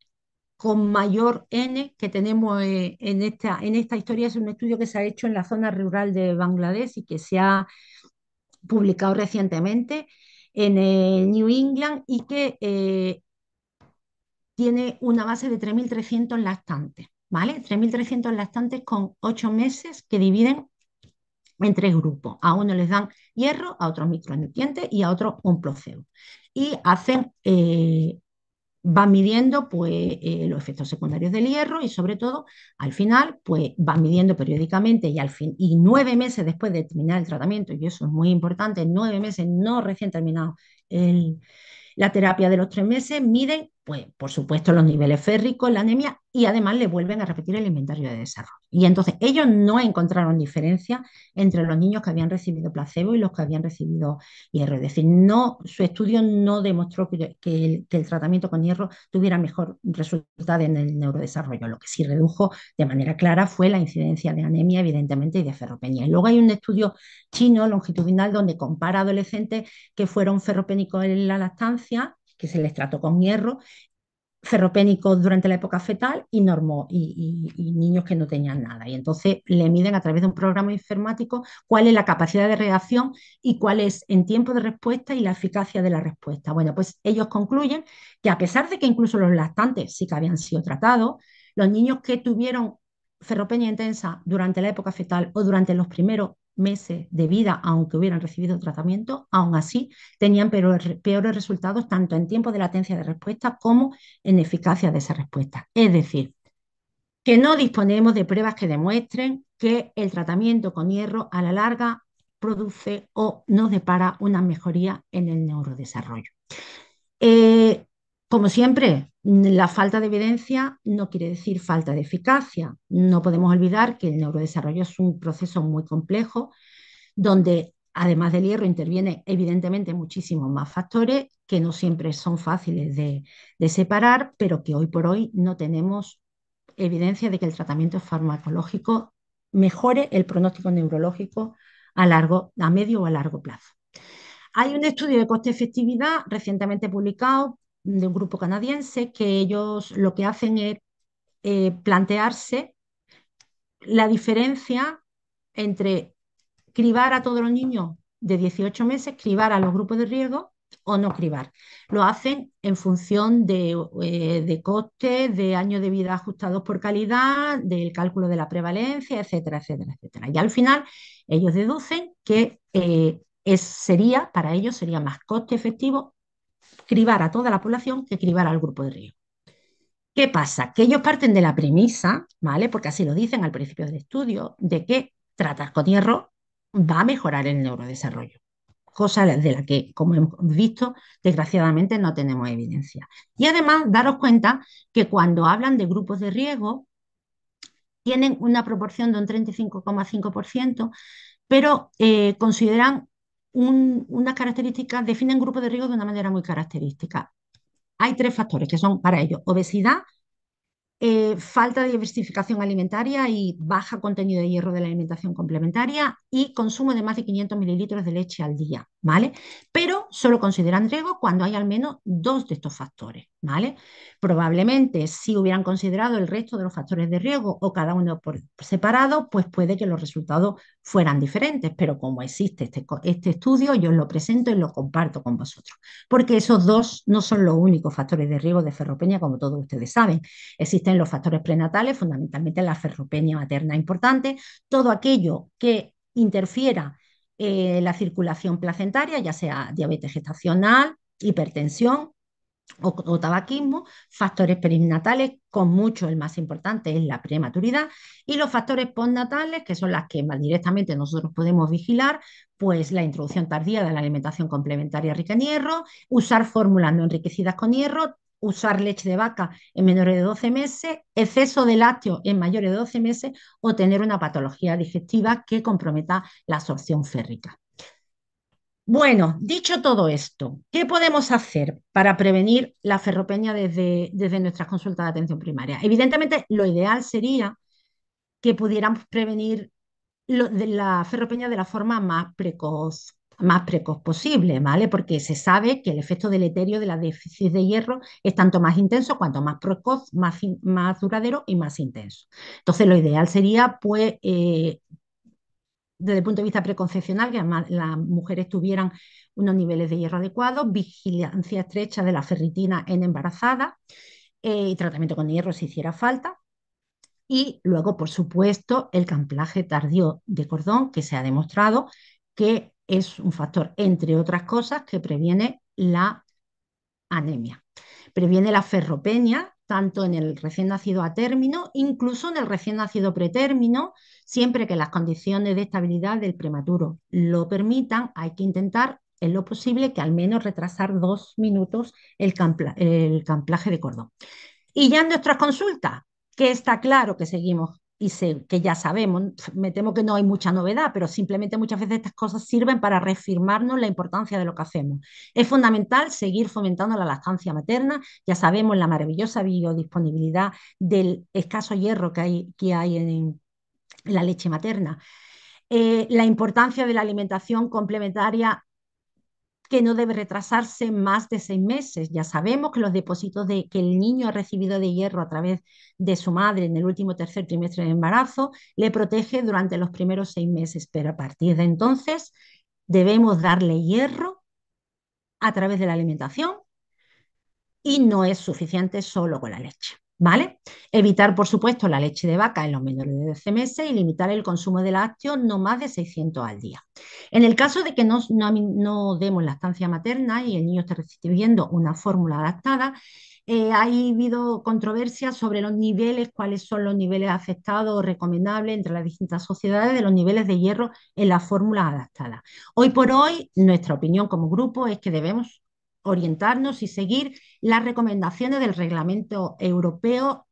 [SPEAKER 2] con mayor N que tenemos eh, en, esta, en esta historia es un estudio que se ha hecho en la zona rural de Bangladesh y que se ha publicado recientemente en New England y que eh, tiene una base de 3.300 lactantes. ¿vale? 3.300 lactantes con 8 meses que dividen en tres grupos. A uno les dan hierro, a otro micronutrientes y a otro un placebo. Y hacen, eh, van midiendo pues, eh, los efectos secundarios del hierro y sobre todo al final pues, van midiendo periódicamente y, al fin, y nueve meses después de terminar el tratamiento, y eso es muy importante, nueve meses no recién terminado la terapia de los tres meses, miden pues por supuesto los niveles férricos, la anemia y además le vuelven a repetir el inventario de desarrollo. Y entonces ellos no encontraron diferencia entre los niños que habían recibido placebo y los que habían recibido hierro. Es decir, no, su estudio no demostró que, el, el, tratamiento con hierro tuviera mejor resultado en el neurodesarrollo. Lo que sí redujo de manera clara fue la incidencia de anemia, evidentemente, y de ferropenia. Y luego hay un estudio chino longitudinal donde compara adolescentes que fueron ferropénicos en la lactancia que se les trató con hierro, ferropénicos durante la época fetal y, normo, y, niños que no tenían nada. Y entonces le miden a través de un programa informático cuál es la capacidad de reacción y cuál es en tiempo de respuesta y la eficacia de la respuesta. Bueno, pues ellos concluyen que a pesar de que incluso los lactantes sí que habían sido tratados, los niños que tuvieron ferropenia intensa durante la época fetal o durante los primeros meses de vida, aunque hubieran recibido tratamiento, aún así tenían peores resultados tanto en tiempo de latencia de respuesta como en eficacia de esa respuesta. Es decir, que no disponemos de pruebas que demuestren que el tratamiento con hierro a la larga produce o nos depara una mejoría en el neurodesarrollo. Eh, como siempre, la falta de evidencia no quiere decir falta de eficacia. No podemos olvidar que el neurodesarrollo es un proceso muy complejo donde además del hierro interviene evidentemente muchísimos más factores que no siempre son fáciles de, separar, pero que hoy por hoy no tenemos evidencia de que el tratamiento farmacológico mejore el pronóstico neurológico a, largo, a medio o a largo plazo. Hay un estudio de coste-efectividad recientemente publicado de un grupo canadiense que ellos lo que hacen es eh, plantearse la diferencia entre cribar a todos los niños de 18 meses, cribar a los grupos de riesgo o no cribar. Lo hacen en función de, eh, de costes, de años de vida ajustados por calidad, del cálculo de la prevalencia, etcétera, etcétera, etcétera. Y al final ellos deducen que eh, sería, para ellos sería más coste efectivo cribar a toda la población que cribar al grupo de riesgo. ¿Qué pasa? Que ellos parten de la premisa, ¿vale? Porque así lo dicen al principio del estudio, de que tratar con hierro va a mejorar el neurodesarrollo, cosa de la que, como hemos visto, desgraciadamente no tenemos evidencia. Y además, daros cuenta que cuando hablan de grupos de riesgo, tienen una proporción de un 35,5%, pero eh, consideran unas una característica, definen grupo de riesgo de una manera muy característica. Hay tres factores que son para ello obesidad, eh, falta de diversificación alimentaria y baja contenido de hierro de la alimentación complementaria y consumo de más de 500 mililitros de leche al día. ¿vale? Pero solo consideran riesgo cuando hay al menos dos de estos factores, ¿vale? Probablemente si hubieran considerado el resto de los factores de riesgo o cada uno por separado, pues puede que los resultados fueran diferentes, pero como existe este, este estudio, yo lo presento y lo comparto con vosotros, porque esos dos no son los únicos factores de riesgo de ferropenia, como todos ustedes saben. Existen los factores prenatales, fundamentalmente la ferropenia materna importante, todo aquello que interfiera eh, la circulación placentaria, ya sea diabetes gestacional, hipertensión o, tabaquismo, factores perinatales, con mucho el más importante es la prematuridad, y los factores postnatales, que son las que más directamente nosotros podemos vigilar, pues la introducción tardía de la alimentación complementaria rica en hierro, usar fórmulas no enriquecidas con hierro, usar leche de vaca en menores de 12 meses, exceso de lácteos en mayores de 12 meses o tener una patología digestiva que comprometa la absorción férrica. Bueno, dicho todo esto, ¿qué podemos hacer para prevenir la ferropeña desde, desde nuestras consultas de atención primaria? Evidentemente, lo ideal sería que pudiéramos prevenir la ferropeña de la forma más precoz más precoz posible, ¿vale? Porque se sabe que el efecto deleterio de la déficit de hierro es tanto más intenso cuanto más precoz, más, duradero y más intenso. Entonces, lo ideal sería, pues, eh, desde el punto de vista preconcepcional, que las mujeres tuvieran unos niveles de hierro adecuados, vigilancia estrecha de la ferritina en embarazada eh, y tratamiento con hierro si hiciera falta, y luego, por supuesto, el camplaje tardío de cordón, que se ha demostrado que es un factor, entre otras cosas, que previene la anemia. Previene la ferropenia, tanto en el recién nacido a término, incluso en el recién nacido pretérmino, siempre que las condiciones de estabilidad del prematuro lo permitan, hay que intentar en lo posible que al menos retrasar dos minutos el, el camplaje de cordón. Y ya en nuestras consultas, que está claro que seguimos y sé que ya sabemos, me temo que no hay mucha novedad, pero simplemente muchas veces estas cosas sirven para reafirmarnos la importancia de lo que hacemos. Es fundamental seguir fomentando la lactancia materna, ya sabemos la maravillosa biodisponibilidad del escaso hierro que hay, que hay en la leche materna. Eh, la importancia de la alimentación complementaria que no debe retrasarse más de seis meses. Ya sabemos que los depósitos de, que el niño ha recibido de hierro a través de su madre en el último tercer trimestre de embarazo le protege durante los primeros seis meses, pero a partir de entonces debemos darle hierro a través de la alimentación y no es suficiente solo con la leche. ¿Vale? Evitar, por supuesto, la leche de vaca en los menores de 12 meses y limitar el consumo de lácteos no más de 600 al día. En el caso de que no, demos la estancia materna y el niño esté recibiendo una fórmula adaptada, eh, ha habido controversia sobre los niveles, cuáles son los niveles aceptados o recomendables entre las distintas sociedades de los niveles de hierro en las fórmulas adaptadas. Hoy por hoy, nuestra opinión como grupo es que debemos orientarnos y seguir las recomendaciones del reglamento europeo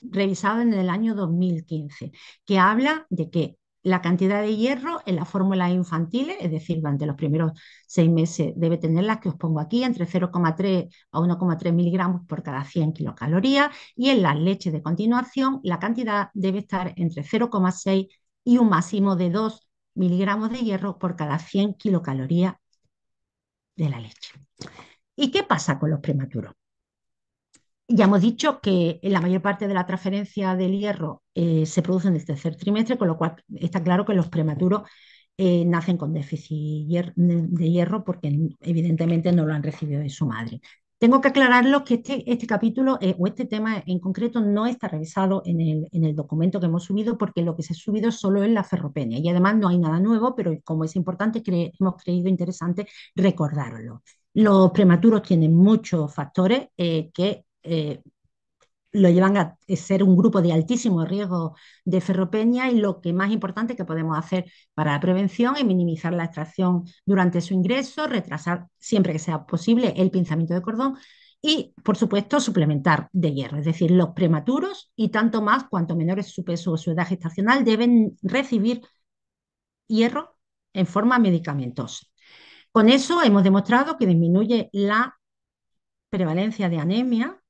[SPEAKER 2] revisado en el año 2015, que habla de que la cantidad de hierro en las fórmulas infantiles, es decir, durante los primeros seis meses, debe tener las que os pongo aquí, entre 0,3 a 1,3 miligramos por cada 100 kilocalorías, y en las leches de continuación la cantidad debe estar entre 0,6 y un máximo de 2 miligramos de hierro por cada 100 kilocalorías de la leche. ¿Y qué pasa con los prematuros? Ya hemos dicho que la mayor parte de la transferencia del hierro eh, se produce en el tercer trimestre, con lo cual está claro que los prematuros eh, nacen con déficit de hierro porque evidentemente no lo han recibido de su madre. Tengo que aclararlo que este, este capítulo eh, o este tema en concreto no está revisado en el, en el, documento que hemos subido porque lo que se ha subido solo es la ferropenia y además no hay nada nuevo, pero como es importante, hemos creído interesante recordarlo. Los prematuros tienen muchos factores eh, que eh, lo llevan a ser un grupo de altísimo riesgo de ferropenia y lo que más importante que podemos hacer para la prevención es minimizar la extracción durante su ingreso, retrasar siempre que sea posible el pinzamiento de cordón y, por supuesto, suplementar de hierro. Es decir, los prematuros y tanto más cuanto menor es su peso o su edad gestacional deben recibir hierro en forma medicamentosa. Con eso hemos demostrado que disminuye la prevalencia de anemia,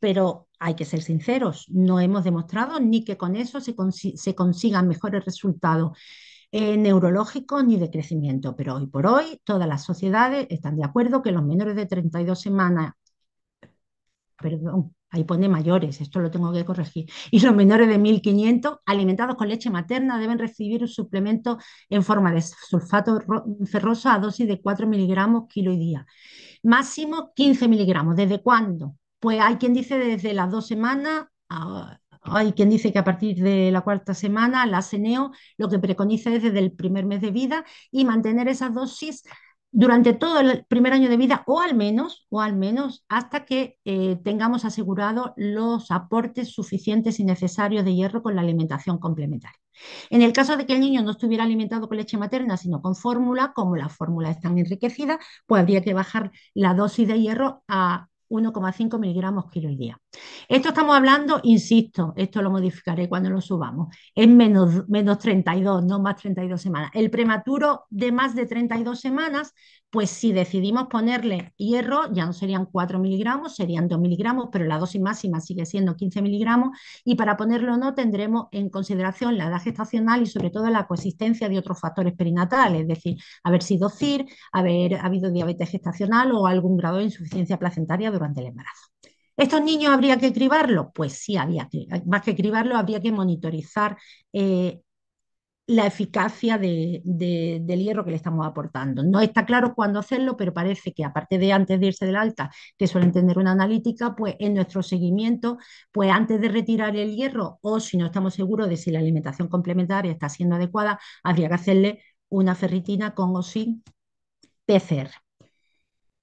[SPEAKER 2] pero hay que ser sinceros, no hemos demostrado ni que con eso se, consigan mejores resultados eh, neurológicos ni de crecimiento, pero hoy por hoy todas las sociedades están de acuerdo que los menores de 32 semanas, perdón, ahí pone mayores, esto lo tengo que corregir, y los menores de 1500 alimentados con leche materna deben recibir un suplemento en forma de sulfato ferroso a dosis de 4 miligramos kilo y día, máximo 15 miligramos. ¿Desde cuándo? Pues hay quien dice desde las dos semanas, hay quien dice que a partir de la cuarta semana, la CENEO lo que preconiza es desde el primer mes de vida y mantener esa dosis durante todo el primer año de vida o al menos, o al menos hasta que eh, tengamos asegurados los aportes suficientes y necesarios de hierro con la alimentación complementaria. En el caso de que el niño no estuviera alimentado con leche materna, sino con fórmula, como fórmula es tan enriquecida, pues habría que bajar la dosis de hierro a 1,5 miligramos kilo día. Esto estamos hablando, insisto, esto lo modificaré cuando lo subamos, es menos, menos 32, no más 32 semanas. El prematuro de más de 32 semanas, pues si decidimos ponerle hierro, ya no serían 4 miligramos, serían 2 miligramos, pero la dosis máxima sigue siendo 15 miligramos y para ponerlo no tendremos en consideración la edad gestacional y sobre todo la coexistencia de otros factores perinatales, es decir, haber sido CIR, haber habido diabetes gestacional o algún grado de insuficiencia placentaria de durante el embarazo. ¿Estos niños habría que cribarlos? Pues sí, había que, más que cribarlos, habría que monitorizar eh, la eficacia del hierro que le estamos aportando. No está claro cuándo hacerlo, pero parece que aparte de antes de irse del alta, que suelen tener una analítica, pues en nuestro seguimiento, pues antes de retirar el hierro o si no estamos seguros de si la alimentación complementaria está siendo adecuada, habría que hacerle una ferritina con o sin PCR.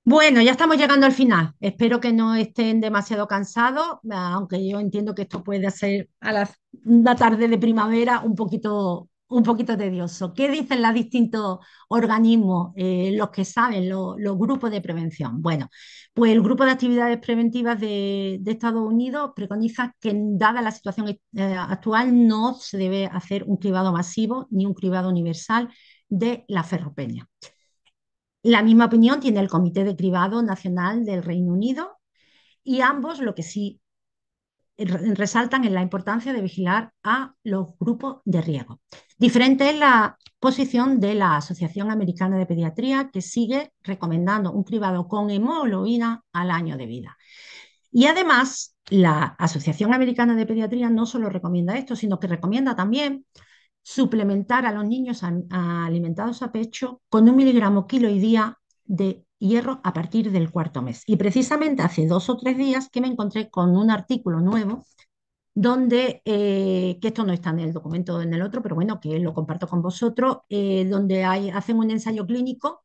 [SPEAKER 2] Bueno, ya estamos llegando al final. Espero que no estén demasiado cansados, aunque yo entiendo que esto puede ser a la, tarde de primavera un poquito, un poquito tedioso. ¿Qué dicen los distintos organismos, eh, los que saben, los, grupos de prevención? Bueno, pues el grupo de actividades preventivas de, Estados Unidos preconiza que, dada la situación eh, actual, no se debe hacer un cribado masivo ni un cribado universal de la ferropeña. La misma opinión tiene el Comité de Cribado Nacional del Reino Unido y ambos lo que sí resaltan es la importancia de vigilar a los grupos de riesgo. Diferente es la posición de la Asociación Americana de Pediatría que sigue recomendando un cribado con hemoglobina al año de vida. Y además, la Asociación Americana de Pediatría no solo recomienda esto, sino que recomienda también suplementar a los niños alimentados a pecho con un miligramo kilo y día de hierro a partir del cuarto mes. Y precisamente hace dos o tres días que me encontré con un artículo nuevo donde, eh, que esto no está en el documento en el otro, pero bueno, que lo comparto con vosotros, eh, donde hay, hacen un ensayo clínico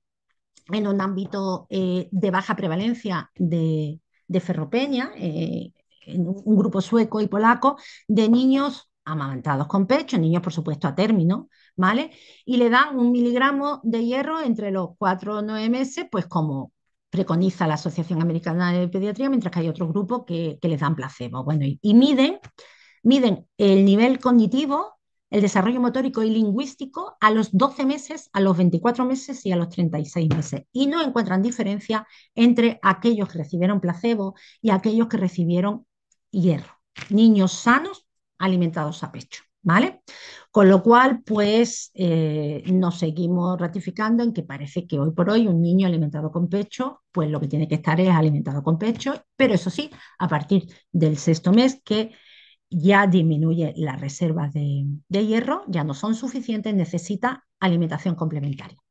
[SPEAKER 2] en un ámbito eh, de baja prevalencia de, de ferropeña, en un grupo sueco y polaco, de niños amamantados con pecho, niños por supuesto a término, ¿vale? Y le dan un miligramo de hierro entre los 4 o 9 meses, pues como preconiza la Asociación Americana de Pediatría, mientras que hay otro grupo que, les dan placebo. Bueno, y, miden, miden el nivel cognitivo, el desarrollo motórico y lingüístico a los 12 meses, a los 24 meses y a los 36 meses. Y no encuentran diferencia entre aquellos que recibieron placebo y aquellos que recibieron hierro. Niños sanos alimentados a pecho. ¿Vale? Con lo cual, pues eh, nos seguimos ratificando en que parece que hoy por hoy un niño alimentado con pecho, pues lo que tiene que estar es alimentado con pecho, pero eso sí, a partir del sexto mes que ya disminuye las reservas de hierro, ya no son suficientes, necesita alimentación complementaria.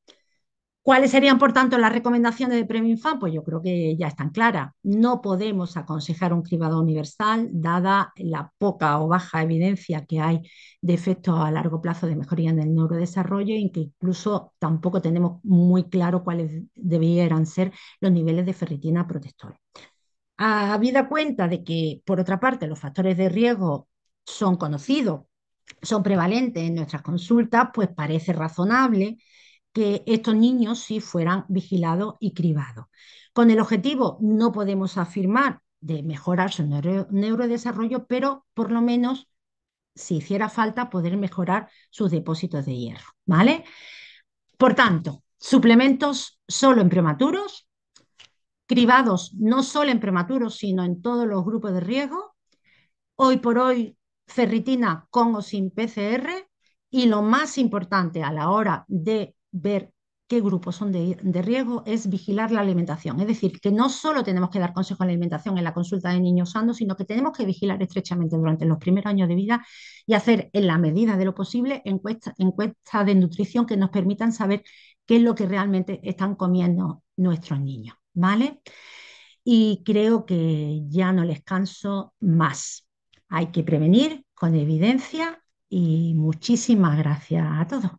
[SPEAKER 2] ¿Cuáles serían, por tanto, las recomendaciones de Premio Infant? Pues yo creo que ya están claras. No podemos aconsejar un cribado universal, dada la poca o baja evidencia que hay de efectos a largo plazo de mejoría en el neurodesarrollo, y que incluso tampoco tenemos muy claro cuáles debieran ser los niveles de ferritina protectora. Habida cuenta de que, por otra parte, los factores de riesgo son conocidos, son prevalentes en nuestras consultas, pues parece razonable que estos niños sí fueran vigilados y cribados. Con el objetivo, no podemos afirmar de mejorar su neurodesarrollo, pero por lo menos, si hiciera falta, poder mejorar sus depósitos de hierro. ¿vale? Por tanto, suplementos solo en prematuros, cribados no solo en prematuros, sino en todos los grupos de riesgo. Hoy por hoy, ferritina con o sin PCR. Y lo más importante a la hora de ver qué grupos son de, riesgo, es vigilar la alimentación. Es decir, que no solo tenemos que dar consejos la alimentación en la consulta de niños sanos, sino que tenemos que vigilar estrechamente durante los primeros años de vida y hacer, en la medida de lo posible, encuestas de nutrición que nos permitan saber qué es lo que realmente están comiendo nuestros niños. ¿Vale? Y creo que ya no les canso más. Hay que prevenir con evidencia y muchísimas gracias a todos.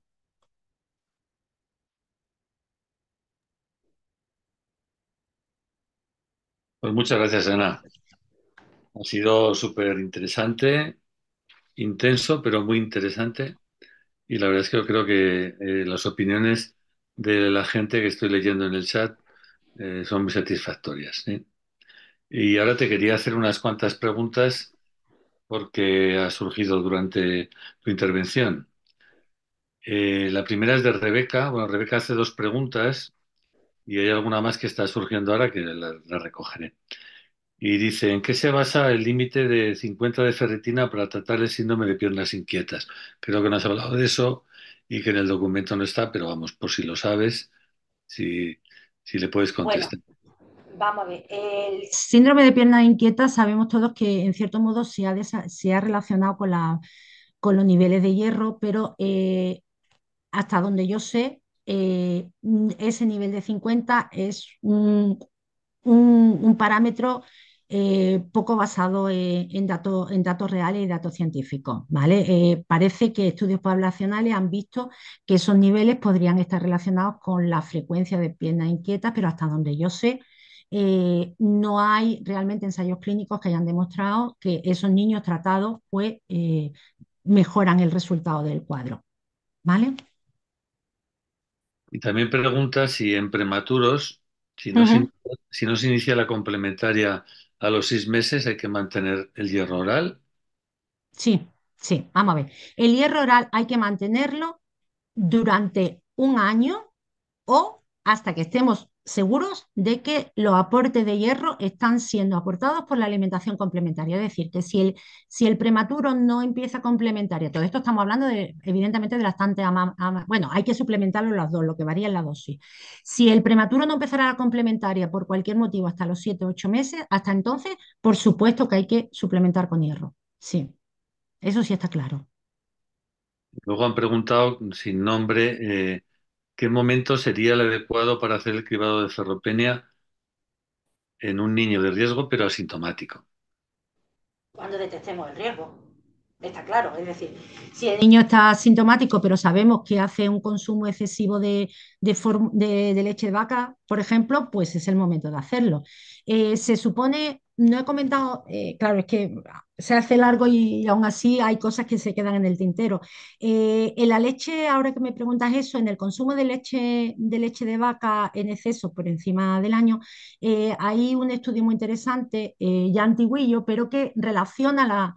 [SPEAKER 1] Pues muchas gracias, Ana. Ha sido súper interesante, intenso, pero muy interesante. Y la verdad es que yo creo que eh, las opiniones de la gente que estoy leyendo en el chat eh, son muy satisfactorias. ¿eh? Y ahora te quería hacer unas cuantas preguntas porque ha surgido durante tu intervención. la primera es de Rebeca. Bueno, Rebeca hace dos preguntas y hay alguna más que está surgiendo ahora que la, recogeré. Y dice, ¿en qué se basa el límite de 50 de ferretina para tratar el síndrome de piernas inquietas? Creo que no has hablado de eso y que en el documento no está, pero vamos, por si lo sabes, si, le puedes contestar.
[SPEAKER 2] vamos a ver, el síndrome de piernas inquietas sabemos todos que en cierto modo se ha, se ha relacionado con, la, con los niveles de hierro, pero eh, hasta donde yo sé, eh, ese nivel de 50 es un, parámetro eh, poco basado en, datos, en datos reales y datos científicos. ¿vale? Eh, parece que estudios poblacionales han visto que esos niveles podrían estar relacionados con la frecuencia de piernas inquietas, pero hasta donde yo sé, no hay realmente ensayos clínicos que hayan demostrado que esos niños tratados pues, mejoran el resultado del cuadro. ¿vale?
[SPEAKER 1] Y también pregunta si en prematuros, si no, se, se inicia la complementaria a los seis meses, hay que mantener el hierro oral.
[SPEAKER 2] Sí, sí, vamos a ver. El hierro oral hay que mantenerlo durante un año o hasta que estemos seguros de que los aportes de hierro están siendo aportados por la alimentación complementaria. Es decir, que si el, si el prematuro no empieza complementaria, todo esto estamos hablando evidentemente de bastante... bueno, hay que suplementarlo las dos, lo que varía en la dosis. Si el prematuro no empezará a complementaria por cualquier motivo hasta los 7 o 8 meses, hasta entonces, por supuesto que hay que suplementar con hierro. Sí, eso sí está claro.
[SPEAKER 1] Luego han preguntado sin nombre. Eh, ¿Qué momento sería el adecuado para hacer el cribado de ferropenia en un niño de riesgo pero asintomático?
[SPEAKER 2] Cuando detectemos el riesgo. Está claro, es decir, si el niño está asintomático, pero sabemos que hace un consumo excesivo de, leche de vaca, por ejemplo, pues es el momento de hacerlo. Eh, se supone, no he comentado, eh, claro, es que se hace largo y, aún así hay cosas que se quedan en el tintero. Eh, en la leche, ahora que me preguntas eso, en el consumo de leche de, leche de vaca en exceso por encima del año, eh, hay un estudio muy interesante, eh, ya antiguillo, pero que relaciona la,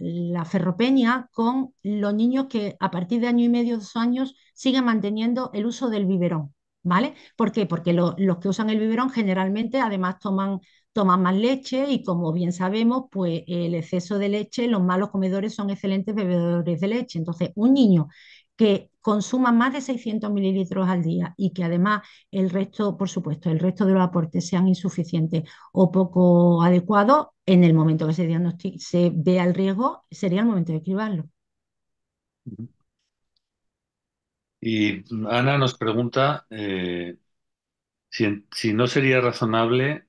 [SPEAKER 2] ferropeña ferropenia con los niños que a partir de año y medio, dos años, siguen manteniendo el uso del biberón. ¿Vale? ¿Por qué? Porque los que usan el biberón generalmente además toman toma más leche y como bien sabemos, pues el exceso de leche, los malos comedores son excelentes bebedores de leche. Entonces, un niño que consuma más de 600 mililitros al día y que además el resto, por supuesto, el resto de los aportes sean insuficientes o poco adecuados, en el momento que se, se vea el riesgo, sería el momento de cribarlo.
[SPEAKER 1] Y Ana nos pregunta eh, si, si no sería razonable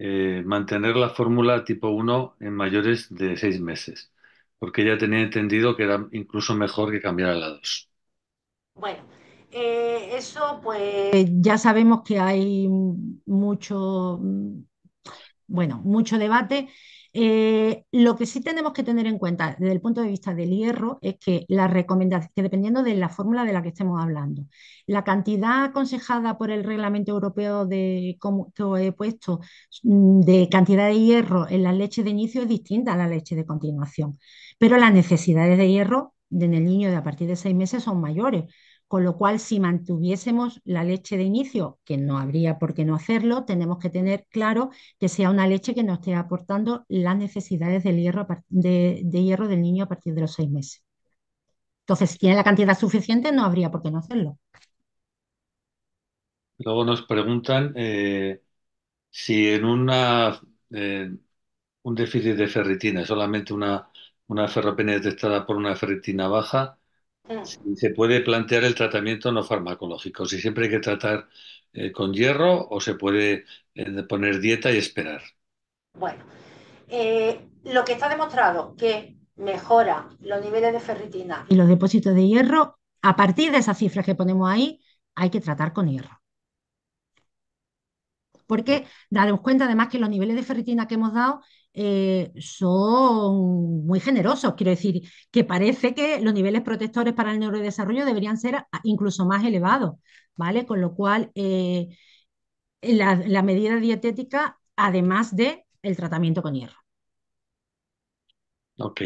[SPEAKER 1] eh, mantener la fórmula tipo 1 en mayores de seis meses, porque ya tenía entendido que era incluso mejor que cambiar a la 2.
[SPEAKER 2] Bueno, eh, eso pues eh, ya sabemos que hay mucho, mm, bueno, mucho debate. Eh, lo que sí tenemos que tener en cuenta desde el punto de vista del hierro es que la recomendación, dependiendo de la fórmula de la que estemos hablando, la cantidad aconsejada por el reglamento europeo de, he puesto mm, de cantidad de hierro en la leche de inicio es distinta a la leche de continuación, pero las necesidades de hierro en el niño de a partir de seis meses son mayores con lo cual, si mantuviésemos la leche de inicio, que no habría por qué no hacerlo, tenemos que tener claro que sea una leche que nos esté aportando las necesidades del hierro, de, hierro del niño a partir de los seis meses. Entonces, si tiene la cantidad suficiente, no habría por qué no hacerlo.
[SPEAKER 1] Luego nos preguntan eh, si en una, eh, un déficit de ferritina, solamente una, una ferropenia detectada por una ferritina baja, Mm. se puede plantear el tratamiento no farmacológico, si siempre hay que tratar eh, con hierro o se puede eh, poner dieta y esperar.
[SPEAKER 2] Bueno, eh, lo que está demostrado que mejora los niveles de ferritina y los depósitos de hierro, a partir de esas cifras que ponemos ahí, hay que tratar con hierro porque daremos cuenta además que los niveles de ferritina que hemos dado eh, son muy generosos. Quiero decir, que parece que los niveles protectores para el neurodesarrollo deberían ser incluso más elevados, ¿vale? Con lo cual, eh, la, medida dietética, además de tratamiento con hierro.
[SPEAKER 1] Ok.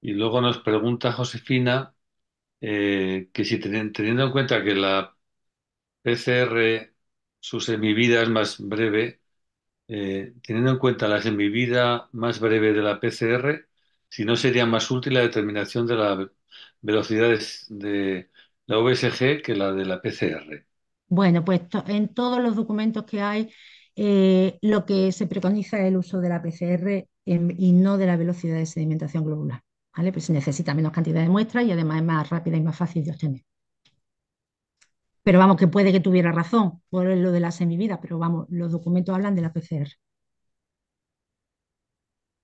[SPEAKER 1] Y luego nos pregunta Josefina eh, que si teniendo en cuenta que la PCR sus semividas es más breve. Eh, teniendo en cuenta la semivida más breve de la PCR, si no sería más útil la determinación de las velocidades de la VSG que la de la PCR.
[SPEAKER 2] Bueno, pues en todos los documentos que hay, eh, lo que se preconiza es el uso de la PCR y no de la velocidad de sedimentación globular. ¿vale? Pues se necesita menos cantidad de muestras y además es más rápida y más fácil de obtener. Pero vamos, que puede que tuviera razón por lo de la semivida, pero vamos, los documentos hablan de la PCR.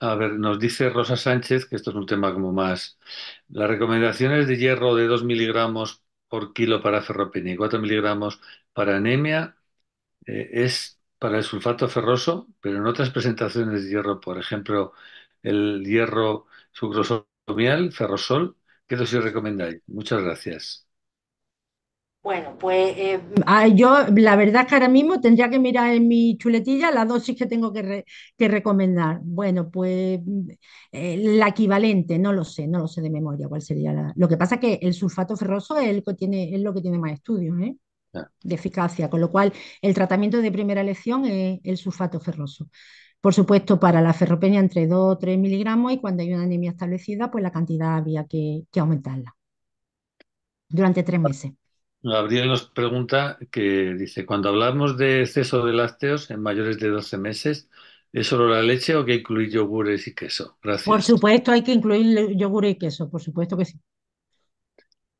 [SPEAKER 1] A ver, nos dice Rosa Sánchez, que esto es un tema como más. Las recomendaciones de hierro de 2 miligramos por kilo para ferropenia y 4 miligramos para anemia eh, es para el sulfato ferroso, pero en otras presentaciones de hierro, por ejemplo, el hierro sucrosomial, ferrosol, ¿qué dosis recomendáis? Muchas gracias.
[SPEAKER 2] Bueno, pues eh, yo la verdad es que ahora mismo tendría que mirar en mi chuletilla la dosis que tengo que, recomendar. Bueno, pues eh, la equivalente, no lo sé, no lo sé de memoria cuál sería la... Lo que pasa es que el sulfato ferroso es, el tiene, es lo que tiene más estudios ¿eh? de eficacia, con lo cual el tratamiento de primera elección es el sulfato ferroso. Por supuesto, para la ferropenia entre 2 o 3 miligramos y cuando hay una anemia establecida, pues la cantidad había que aumentarla durante tres ah, meses.
[SPEAKER 1] Gabriel nos pregunta que dice, cuando hablamos de exceso de lácteos en mayores de 12 meses, ¿es solo la leche o que incluir yogures y queso? Gracias. Por supuesto,
[SPEAKER 2] hay que incluir yogures y queso, por supuesto que sí.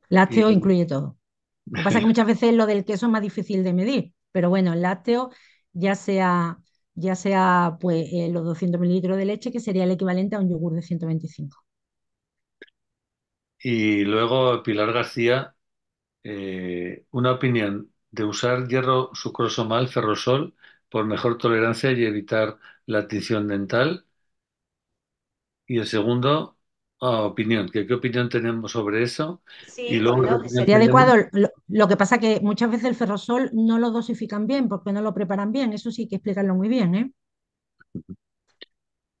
[SPEAKER 2] Lácteo incluye todo. Lo que pasa es que (laughs) muchas veces lo del queso es más difícil de medir, pero bueno, el lácteo ya sea, ya sea pues, eh, los 200 mililitros de leche, que sería el equivalente a un yogur de 125.
[SPEAKER 1] Y luego Pilar García eh, una opinión de usar hierro sucrosomal ferrosol por mejor tolerancia y evitar la tinción dental. Y el segundo, ah, opinión, ¿Qué, ¿qué opinión tenemos sobre eso? Sí, y sería adecuado.
[SPEAKER 2] Lo, que pasa que muchas veces el ferrosol no lo dosifican bien porque no lo preparan bien. Eso sí que explicarlo muy bien. ¿eh?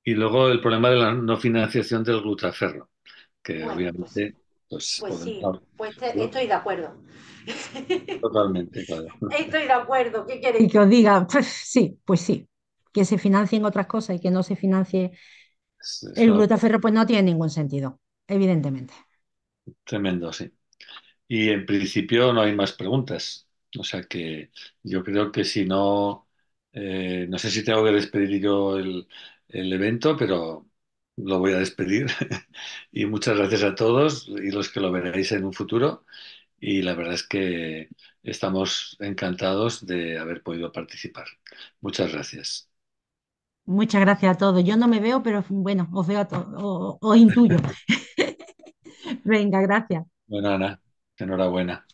[SPEAKER 1] Y luego el problema de la no financiación del glutaferro, que pues obviamente pues, pues sí,
[SPEAKER 2] pues estoy de acuerdo.
[SPEAKER 1] Totalmente, claro.
[SPEAKER 2] (laughs) Estoy de acuerdo, ¿qué queréis? Y que os diga, pues, sí, pues sí, que se financien otras cosas y que no se financie el Grutaferro, pues no tiene ningún sentido, evidentemente.
[SPEAKER 1] Tremendo, sí. Y en principio no hay más preguntas. O sea que yo creo que si no, eh, no sé si tengo que despedir yo el, el evento, pero lo voy a despedir. (laughs) y muchas gracias a todos y los que lo veréis en un futuro. Y la verdad es que estamos encantados de haber podido participar. Muchas gracias.
[SPEAKER 2] Muchas gracias a todos. Yo no me veo, pero bueno, os veo a todos, os intuyo. (laughs) Venga, gracias.
[SPEAKER 1] Bueno, Ana, enhorabuena.